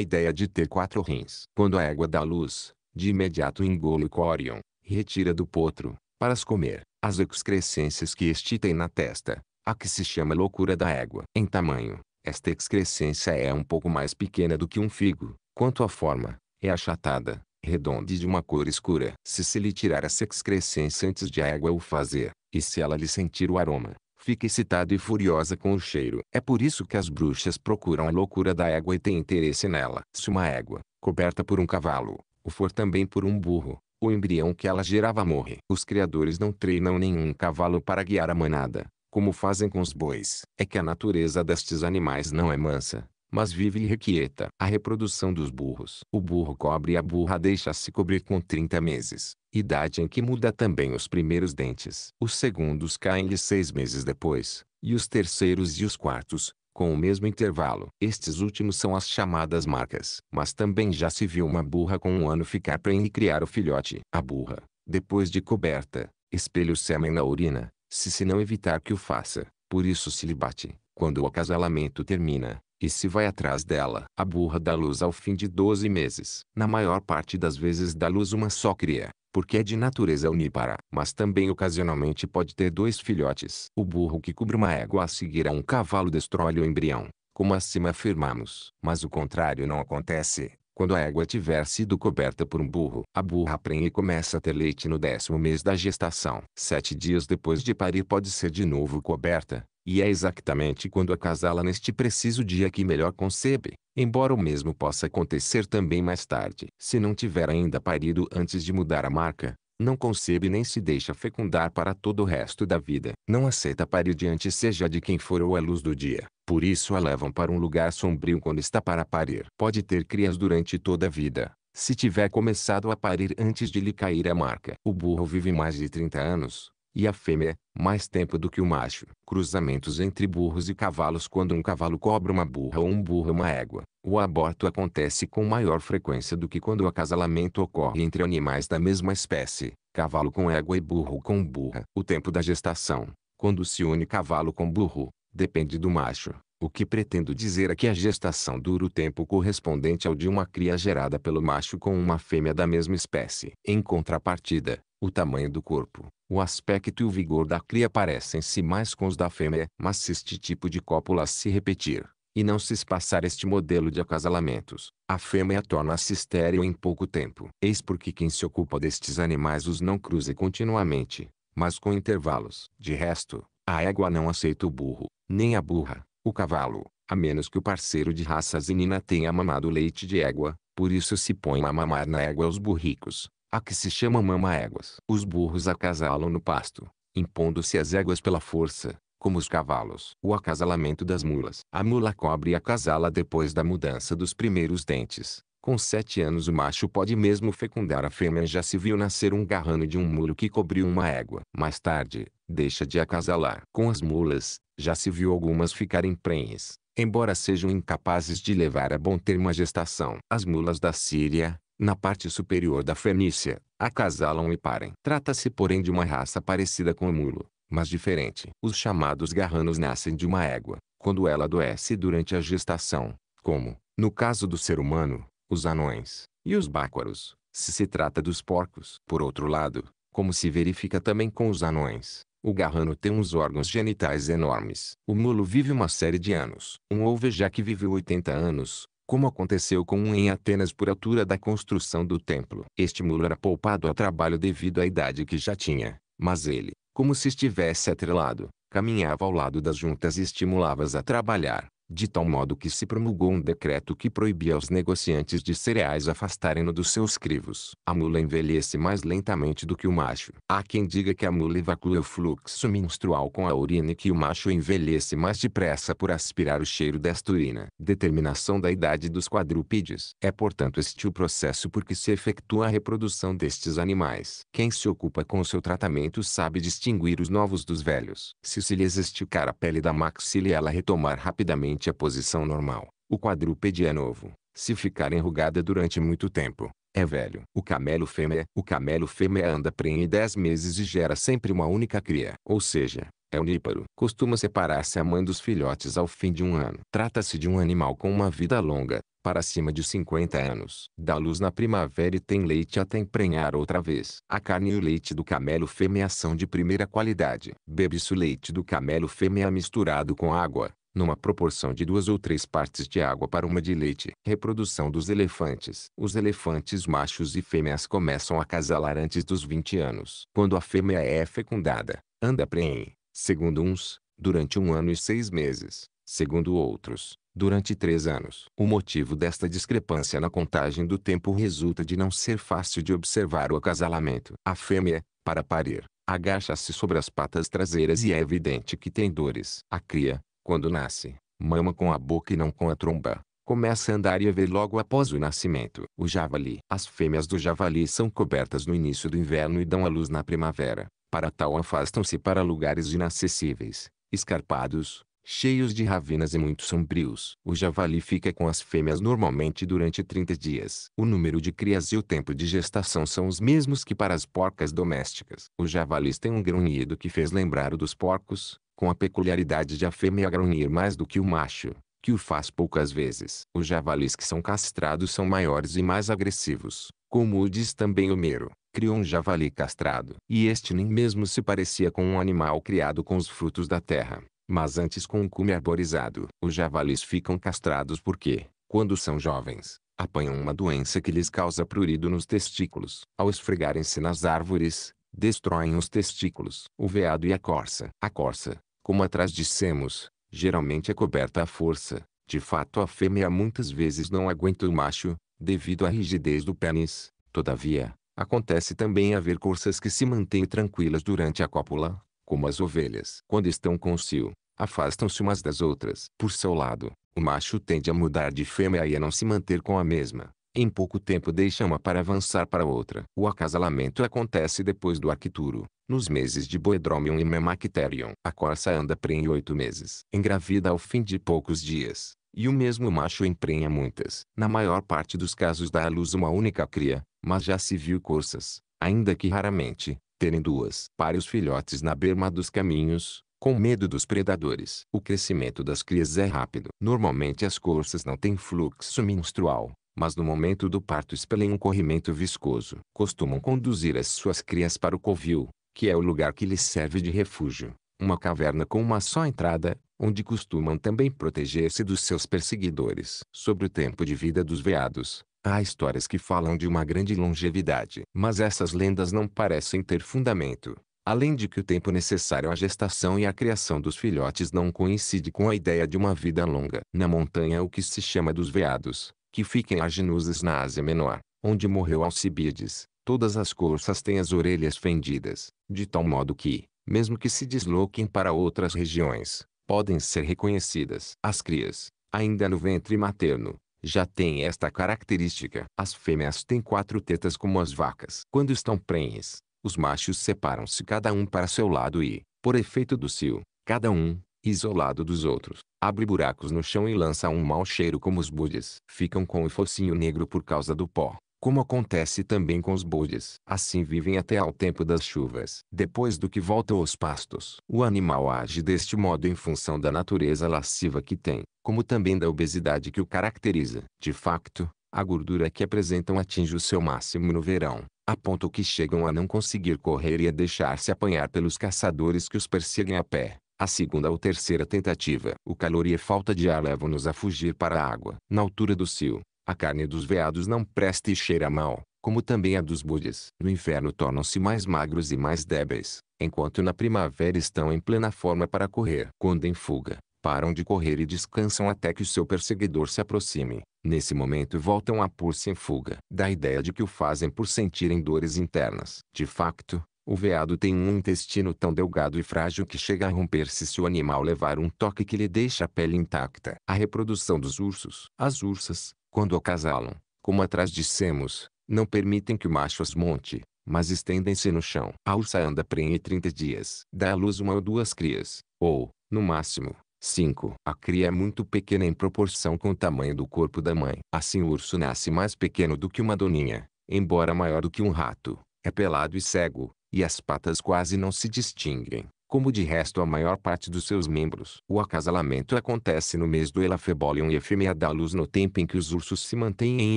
S1: ideia de ter quatro rins. Quando a égua dá luz, de imediato engole o córion, retira do potro, para as comer, as excrescências que este tem na testa, a que se chama loucura da égua. Em tamanho, esta excrescência é um pouco mais pequena do que um figo, quanto à forma, é achatada, redonda e de uma cor escura. Se se lhe tirar essa excrescência antes de a égua o fazer, e se ela lhe sentir o aroma, Fica excitada e furiosa com o cheiro. É por isso que as bruxas procuram a loucura da égua e têm interesse nela. Se uma égua, coberta por um cavalo, o for também por um burro, o embrião que ela gerava morre. Os criadores não treinam nenhum cavalo para guiar a manada, como fazem com os bois. É que a natureza destes animais não é mansa mas vive irrequieta. A reprodução dos burros. O burro cobre e a burra deixa-se cobrir com 30 meses, idade em que muda também os primeiros dentes. Os segundos caem-lhe seis meses depois, e os terceiros e os quartos, com o mesmo intervalo. Estes últimos são as chamadas marcas. Mas também já se viu uma burra com um ano ficar prenhe e criar o filhote. A burra, depois de coberta, espelha o sêmen na urina, se se não evitar que o faça, por isso se lhe bate. Quando o acasalamento termina, e se vai atrás dela. A burra dá luz ao fim de 12 meses. Na maior parte das vezes dá luz uma só cria, porque é de natureza unípara. Mas também ocasionalmente pode ter dois filhotes. O burro que cubra uma égua a seguir a um cavalo destrói o embrião, como acima afirmamos. Mas o contrário não acontece. Quando a égua tiver sido coberta por um burro, a burra prenhe e começa a ter leite no décimo mês da gestação. Sete dias depois de parir pode ser de novo coberta, e é exatamente quando acasala neste preciso dia que melhor concebe, embora o mesmo possa acontecer também mais tarde. Se não tiver ainda parido antes de mudar a marca, não concebe nem se deixa fecundar para todo o resto da vida. Não aceita parir diante seja de quem for ou a luz do dia. Por isso a levam para um lugar sombrio quando está para parir. Pode ter crias durante toda a vida, se tiver começado a parir antes de lhe cair a marca. O burro vive mais de 30 anos, e a fêmea, mais tempo do que o macho. Cruzamentos entre burros e cavalos Quando um cavalo cobra uma burra ou um burro uma égua, o aborto acontece com maior frequência do que quando o acasalamento ocorre entre animais da mesma espécie, cavalo com égua e burro com burra. O tempo da gestação, quando se une cavalo com burro, depende do macho. O que pretendo dizer é que a gestação dura o tempo correspondente ao de uma cria gerada pelo macho com uma fêmea da mesma espécie. Em contrapartida, o tamanho do corpo, o aspecto e o vigor da cria parecem-se mais com os da fêmea, mas se este tipo de cópula se repetir, e não se espaçar este modelo de acasalamentos, a fêmea torna-se estéril em pouco tempo. Eis porque quem se ocupa destes animais os não cruza continuamente, mas com intervalos. De resto, a égua não aceita o burro, nem a burra, o cavalo, a menos que o parceiro de raça zenina tenha mamado leite de égua, por isso se põe a mamar na égua os burricos a que se chama mama-éguas. Os burros acasalam no pasto, impondo-se as éguas pela força, como os cavalos. O acasalamento das mulas. A mula cobre e acasala depois da mudança dos primeiros dentes. Com sete anos o macho pode mesmo fecundar a fêmea já se viu nascer um garrano de um mulo que cobriu uma égua. Mais tarde, deixa de acasalar. Com as mulas, já se viu algumas ficarem prenhes, embora sejam incapazes de levar a bom termo a gestação. As mulas da Síria, na parte superior da Fenícia, acasalam e parem. Trata-se porém de uma raça parecida com o mulo, mas diferente. Os chamados garranos nascem de uma égua, quando ela adoece durante a gestação, como, no caso do ser humano, os anões, e os báquaros, se se trata dos porcos. Por outro lado, como se verifica também com os anões, o garrano tem uns órgãos genitais enormes. O mulo vive uma série de anos. Um ouve já que viveu 80 anos, como aconteceu com um em Atenas por altura da construção do templo. este muro era poupado ao trabalho devido à idade que já tinha, mas ele, como se estivesse atrelado, caminhava ao lado das juntas e estimulava-as a trabalhar de tal modo que se promulgou um decreto que proibia aos negociantes de cereais afastarem-no dos seus crivos. A mula envelhece mais lentamente do que o macho. Há quem diga que a mula evacua o fluxo menstrual com a urina e que o macho envelhece mais depressa por aspirar o cheiro desta urina. Determinação da idade dos quadrúpedes. É portanto este o processo por que se efetua a reprodução destes animais. Quem se ocupa com seu tratamento sabe distinguir os novos dos velhos. Se se lhes esticar a pele da maxila e ela retomar rapidamente novamente à posição normal. O quadrúpede é novo. Se ficar enrugada durante muito tempo, é velho. O camelo fêmea, o camelo fêmea anda prenhe 10 meses e gera sempre uma única cria, ou seja, é uníparo. Costuma separar-se a mãe dos filhotes ao fim de um ano. Trata-se de um animal com uma vida longa, para cima de 50 anos. Dá luz na primavera e tem leite até emprenhar outra vez. A carne e o leite do camelo fêmea são de primeira qualidade. Bebe-se o leite do camelo fêmea misturado com água, numa proporção de duas ou três partes de água para uma de leite. Reprodução dos elefantes. Os elefantes machos e fêmeas começam a casalar antes dos 20 anos. Quando a fêmea é fecundada, anda preen, segundo uns, durante um ano e seis meses, segundo outros, durante três anos. O motivo desta discrepância na contagem do tempo resulta de não ser fácil de observar o acasalamento. A fêmea, para parir, agacha-se sobre as patas traseiras e é evidente que tem dores. A cria, quando nasce, mama com a boca e não com a tromba. Começa a andar e a ver logo após o nascimento. O javali. As fêmeas do javali são cobertas no início do inverno e dão à luz na primavera. Para tal afastam-se para lugares inacessíveis, escarpados, cheios de ravinas e muito sombrios. O javali fica com as fêmeas normalmente durante 30 dias. O número de crias e o tempo de gestação são os mesmos que para as porcas domésticas. Os javalis têm um grunhido que fez lembrar o dos porcos, com a peculiaridade de a fêmea grunhir mais do que o macho, que o faz poucas vezes. Os javalis que são castrados são maiores e mais agressivos, como o diz também Homero, criou um javali castrado. E este nem mesmo se parecia com um animal criado com os frutos da terra, mas antes com um cume arborizado. Os javalis ficam castrados porque, quando são jovens, apanham uma doença que lhes causa prurido nos testículos. Ao esfregarem-se nas árvores, destroem os testículos. O veado e a corça. A corça, como atrás dissemos, geralmente é coberta à força. De fato a fêmea muitas vezes não aguenta o macho, devido à rigidez do pênis. Todavia, acontece também haver corças que se mantêm tranquilas durante a cópula, como as ovelhas. Quando estão com o cio, afastam-se umas das outras. Por seu lado, o macho tende a mudar de fêmea e a não se manter com a mesma. Em pouco tempo deixa uma para avançar para outra. O acasalamento acontece depois do Arcturo, nos meses de Boedromion e Memacterion. A corça anda prenhe oito meses. Engravida ao fim de poucos dias, e o mesmo macho emprenha muitas. Na maior parte dos casos dá à luz uma única cria, mas já se viu corças, ainda que raramente, terem duas. Pare os filhotes na berma dos caminhos, com medo dos predadores. O crescimento das crias é rápido. Normalmente as corças não têm fluxo menstrual, mas no momento do parto expelem um corrimento viscoso. Costumam conduzir as suas crias para o covil, que é o lugar que lhes serve de refúgio, uma caverna com uma só entrada, onde costumam também proteger-se dos seus perseguidores. Sobre o tempo de vida dos veados, há histórias que falam de uma grande longevidade. Mas essas lendas não parecem ter fundamento. Além de que o tempo necessário à gestação e à criação dos filhotes não coincide com a ideia de uma vida longa. Na montanha o que se chama dos veados, que fica em Arginuzes na Ásia Menor, onde morreu Alcibiades. Todas as corças têm as orelhas fendidas, de tal modo que, mesmo que se desloquem para outras regiões, podem ser reconhecidas. As crias, ainda no ventre materno, já têm esta característica. As fêmeas têm quatro tetas como as vacas. Quando estão prenhes, os machos separam-se cada um para seu lado e, por efeito do cio, cada um, isolado dos outros, abre buracos no chão e lança um mau cheiro como os budes. Ficam com o focinho negro por causa do pó, como acontece também com os budes. Assim vivem até ao tempo das chuvas. Depois do que voltam aos pastos. O animal age deste modo em função da natureza lasciva que tem, como também da obesidade que o caracteriza. De facto, a gordura que apresentam atinge o seu máximo no verão, a ponto que chegam a não conseguir correr e a deixar-se apanhar pelos caçadores que os perseguem a pé. A segunda ou terceira tentativa, o calor e a falta de ar levam-nos a fugir para a água. Na altura do cio, a carne dos veados não presta e cheira mal, como também a dos budes. No inverno tornam-se mais magros e mais débeis, enquanto na primavera estão em plena forma para correr. Quando em fuga, param de correr e descansam até que o seu perseguidor se aproxime. Nesse momento voltam a pôr-se em fuga. Da ideia de que o fazem por sentirem dores internas. De facto, o veado tem um intestino tão delgado e frágil que chega a romper-se se o animal levar um toque que lhe deixa a pele intacta. A reprodução dos ursos. As ursas, quando acasalam, como atrás dissemos, não permitem que o macho as monte, mas estendem-se no chão. A ursa anda prenhe 30 dias. Dá à luz uma ou duas crias, ou, no máximo, cinco. A cria é muito pequena em proporção com o tamanho do corpo da mãe. Assim o urso nasce mais pequeno do que uma doninha, embora maior do que um rato. É pelado e cego, e as patas quase não se distinguem, como de resto a maior parte dos seus membros. O acasalamento acontece no mês do Elafebolion e a fêmea dá luz no tempo em que os ursos se mantêm em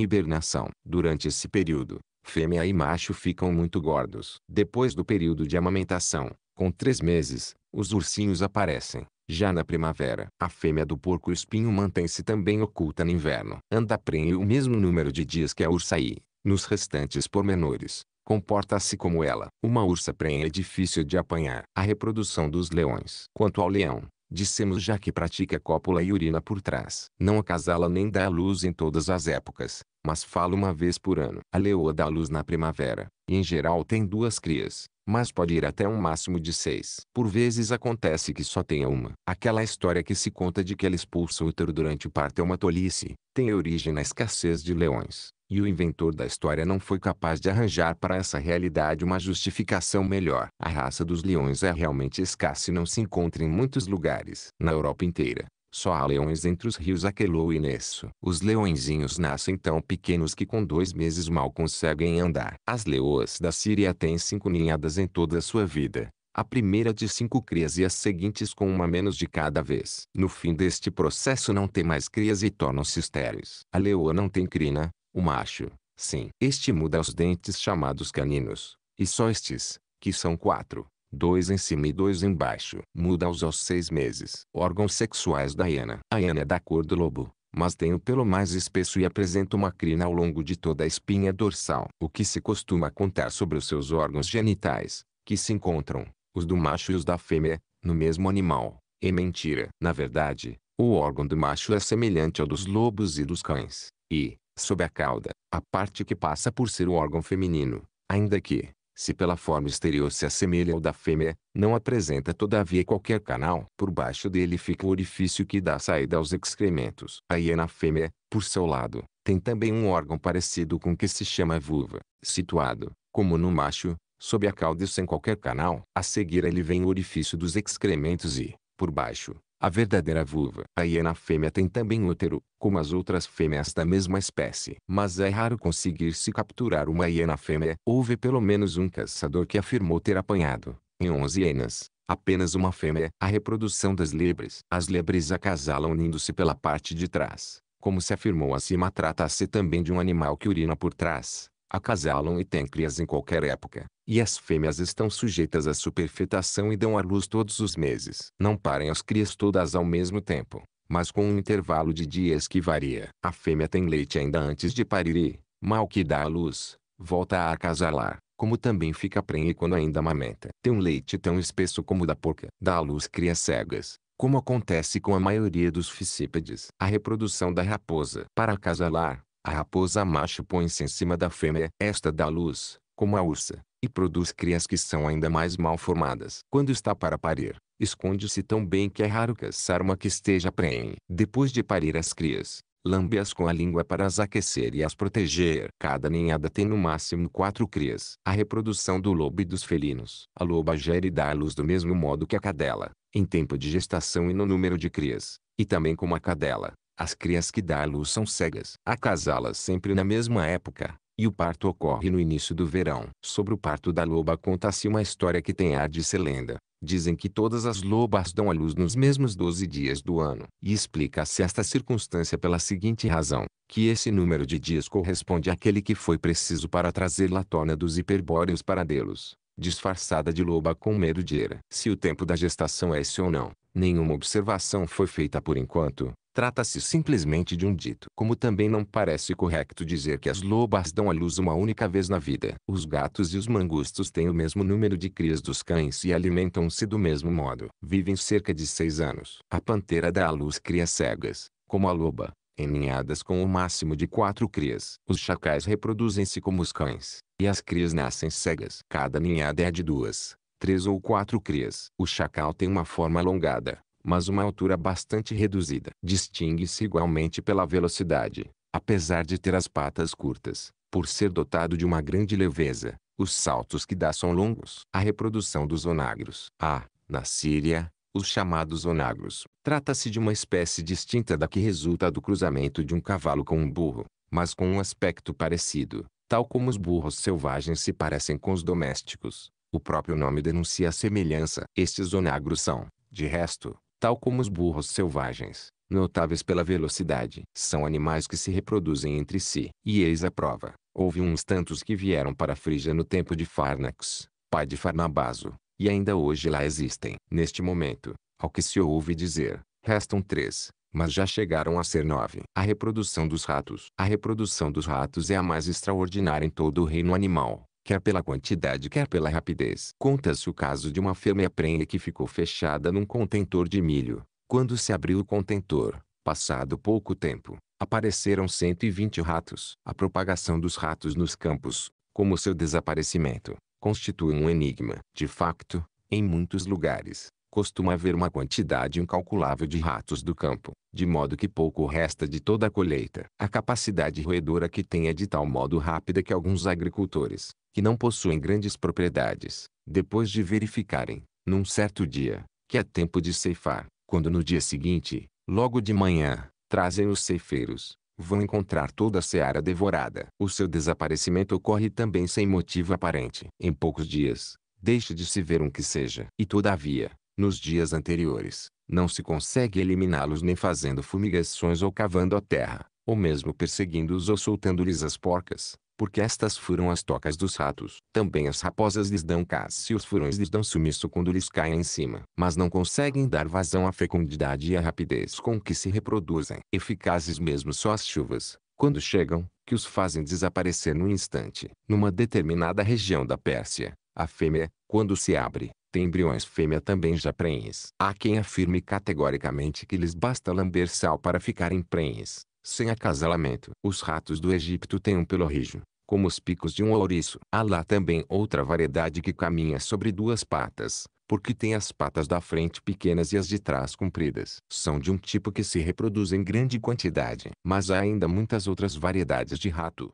S1: hibernação. Durante esse período, fêmea e macho ficam muito gordos. Depois do período de amamentação, com três meses, os ursinhos aparecem. Já na primavera, a fêmea do porco-espinho mantém-se também oculta no inverno. Anda prenhe o mesmo número de dias que a ursaí, nos restantes pormenores, Comporta-se como ela. Uma ursa prenha é difícil de apanhar. A reprodução dos leões. Quanto ao leão, dissemos já que pratica cópula e urina por trás. Não acasala nem dá luz em todas as épocas, mas fala uma vez por ano. A leoa dá luz na primavera, e em geral tem duas crias, mas pode ir até um máximo de seis. Por vezes acontece que só tenha uma. Aquela história que se conta de que ela expulsa o útero durante o parto é uma tolice, tem origem na escassez de leões. E o inventor da história não foi capaz de arranjar para essa realidade uma justificação melhor. A raça dos leões é realmente escassa e não se encontra em muitos lugares. Na Europa inteira, só há leões entre os rios Aquelou e Nesso. Os leõezinhos nascem tão pequenos que com dois meses mal conseguem andar. As leoas da Síria têm cinco ninhadas em toda a sua vida a primeira de cinco crias e as seguintes com uma menos de cada vez. No fim deste processo não tem mais crias e tornam-se estéreis. A leoa não tem crina, o macho, sim, este muda os dentes chamados caninos, e só estes, que são quatro, dois em cima e dois embaixo, muda-os aos seis meses. Órgãos sexuais da hiena. A hiena é da cor do lobo, mas tem o pelo mais espesso e apresenta uma crina ao longo de toda a espinha dorsal. O que se costuma contar sobre os seus órgãos genitais, que se encontram, os do macho e os da fêmea, no mesmo animal, é mentira. Na verdade, o órgão do macho é semelhante ao dos lobos e dos cães, e, sob a cauda, a parte que passa por ser o órgão feminino, ainda que, se pela forma exterior se assemelha ao da fêmea, não apresenta todavia qualquer canal. Por baixo dele fica o orifício que dá saída aos excrementos. A hiena é fêmea, por seu lado, tem também um órgão parecido com o que se chama vulva, situado, como no macho, sob a cauda e sem qualquer canal. A seguir ele vem o orifício dos excrementos e, por baixo, a verdadeira vulva. a hiena fêmea tem também útero, como as outras fêmeas da mesma espécie. Mas é raro conseguir-se capturar uma hiena fêmea. Houve pelo menos um caçador que afirmou ter apanhado, em 11 hienas, apenas uma fêmea. A reprodução das lebres. As lebres acasalam unindo-se pela parte de trás. Como se afirmou acima, trata-se também de um animal que urina por trás acasalam e têm crias em qualquer época, e as fêmeas estão sujeitas à superfetação e dão à luz todos os meses. Não parem as crias todas ao mesmo tempo, mas com um intervalo de dias que varia. A fêmea tem leite ainda antes de parir e, mal que dá à luz, volta a acasalar, como também fica prenhe quando ainda amamenta. Tem um leite tão espesso como o da porca. Dá à luz crias cegas, como acontece com a maioria dos ficípedes. A reprodução da raposa. Para acasalar, a raposa macho põe-se em cima da fêmea, esta dá luz, como a ursa, e produz crias que são ainda mais mal formadas. Quando está para parir, esconde-se tão bem que é raro caçar uma que esteja prenhe. Depois de parir as crias, lambe-as com a língua para as aquecer e as proteger. Cada ninhada tem no máximo quatro crias. A reprodução do lobo e dos felinos. A loba gera e dá luz do mesmo modo que a cadela, em tempo de gestação e no número de crias, e também como a cadela. As crias que dá à luz são cegas. Acasá-las sempre na mesma época, e o parto ocorre no início do verão. Sobre o parto da loba conta-se uma história que tem ar de ser lenda. Dizem que todas as lobas dão à luz nos mesmos 12 dias do ano. E explica-se esta circunstância pela seguinte razão, que esse número de dias corresponde àquele que foi preciso para trazer latona dos hiperbóreos para Delos, disfarçada de loba com medo de era. Se o tempo da gestação é esse ou não, Nenhuma observação foi feita por enquanto, Trata-se simplesmente de um dito. Como também não parece correto dizer que as lobas dão à luz uma única vez na vida. Os gatos e os mangustos têm o mesmo número de crias dos cães e alimentam-se do mesmo modo. Vivem cerca de seis anos. A pantera dá à luz crias cegas, como a loba, em ninhadas com o máximo de quatro crias. Os chacais reproduzem-se como os cães, e as crias nascem cegas. Cada ninhada é de duas três ou quatro crias. O chacal tem uma forma alongada, mas uma altura bastante reduzida. Distingue-se igualmente pela velocidade, apesar de ter as patas curtas. Por ser dotado de uma grande leveza, os saltos que dá são longos. A reprodução dos onagros. A, ah, na Síria, os chamados onagros. Trata-se de uma espécie distinta da que resulta do cruzamento de um cavalo com um burro, mas com um aspecto parecido, tal como os burros selvagens se parecem com os domésticos. O próprio nome denuncia a semelhança. Estes onagros são, de resto, tal como os burros selvagens, notáveis pela velocidade. São animais que se reproduzem entre si. E eis a prova. Houve uns tantos que vieram para a Frígia no tempo de Farnax, pai de Farnabaso, e ainda hoje lá existem. Neste momento, ao que se ouve dizer, restam três, mas já chegaram a ser nove. A reprodução dos ratos. A reprodução dos ratos é a mais extraordinária em todo o reino animal quer pela quantidade quer pela rapidez. Conta-se o caso de uma fêmea prenha que ficou fechada num contentor de milho. Quando se abriu o contentor, passado pouco tempo, apareceram 120 ratos. A propagação dos ratos nos campos, como seu desaparecimento, constitui um enigma. De facto, em muitos lugares, costuma haver uma quantidade incalculável de ratos do campo, de modo que pouco resta de toda a colheita. A capacidade roedora que tem é de tal modo rápida que alguns agricultores, que não possuem grandes propriedades, depois de verificarem, num certo dia, que é tempo de ceifar, quando no dia seguinte, logo de manhã, trazem os ceifeiros, vão encontrar toda a seara devorada. O seu desaparecimento ocorre também sem motivo aparente. Em poucos dias, deixa de se ver um que seja. E todavia, nos dias anteriores, não se consegue eliminá-los nem fazendo fumigações ou cavando a terra, ou mesmo perseguindo-os ou soltando-lhes as porcas porque estas foram as tocas dos ratos. Também as raposas lhes dão caça e os furões lhes dão sumiço quando lhes caem em cima, mas não conseguem dar vazão à fecundidade e à rapidez com que se reproduzem. Eficazes mesmo só as chuvas, quando chegam, que os fazem desaparecer no instante. Numa determinada região da Pérsia, a fêmea, quando se abre, tem embriões fêmea também já prenhes. Há quem afirme categoricamente que lhes basta lamber sal para ficarem prenhes sem acasalamento. Os ratos do Egito têm um pelo rijo, como os picos de um ouriço. Há lá também outra variedade que caminha sobre duas patas, porque tem as patas da frente pequenas e as de trás compridas. São de um tipo que se reproduz em grande quantidade. Mas há ainda muitas outras variedades de rato.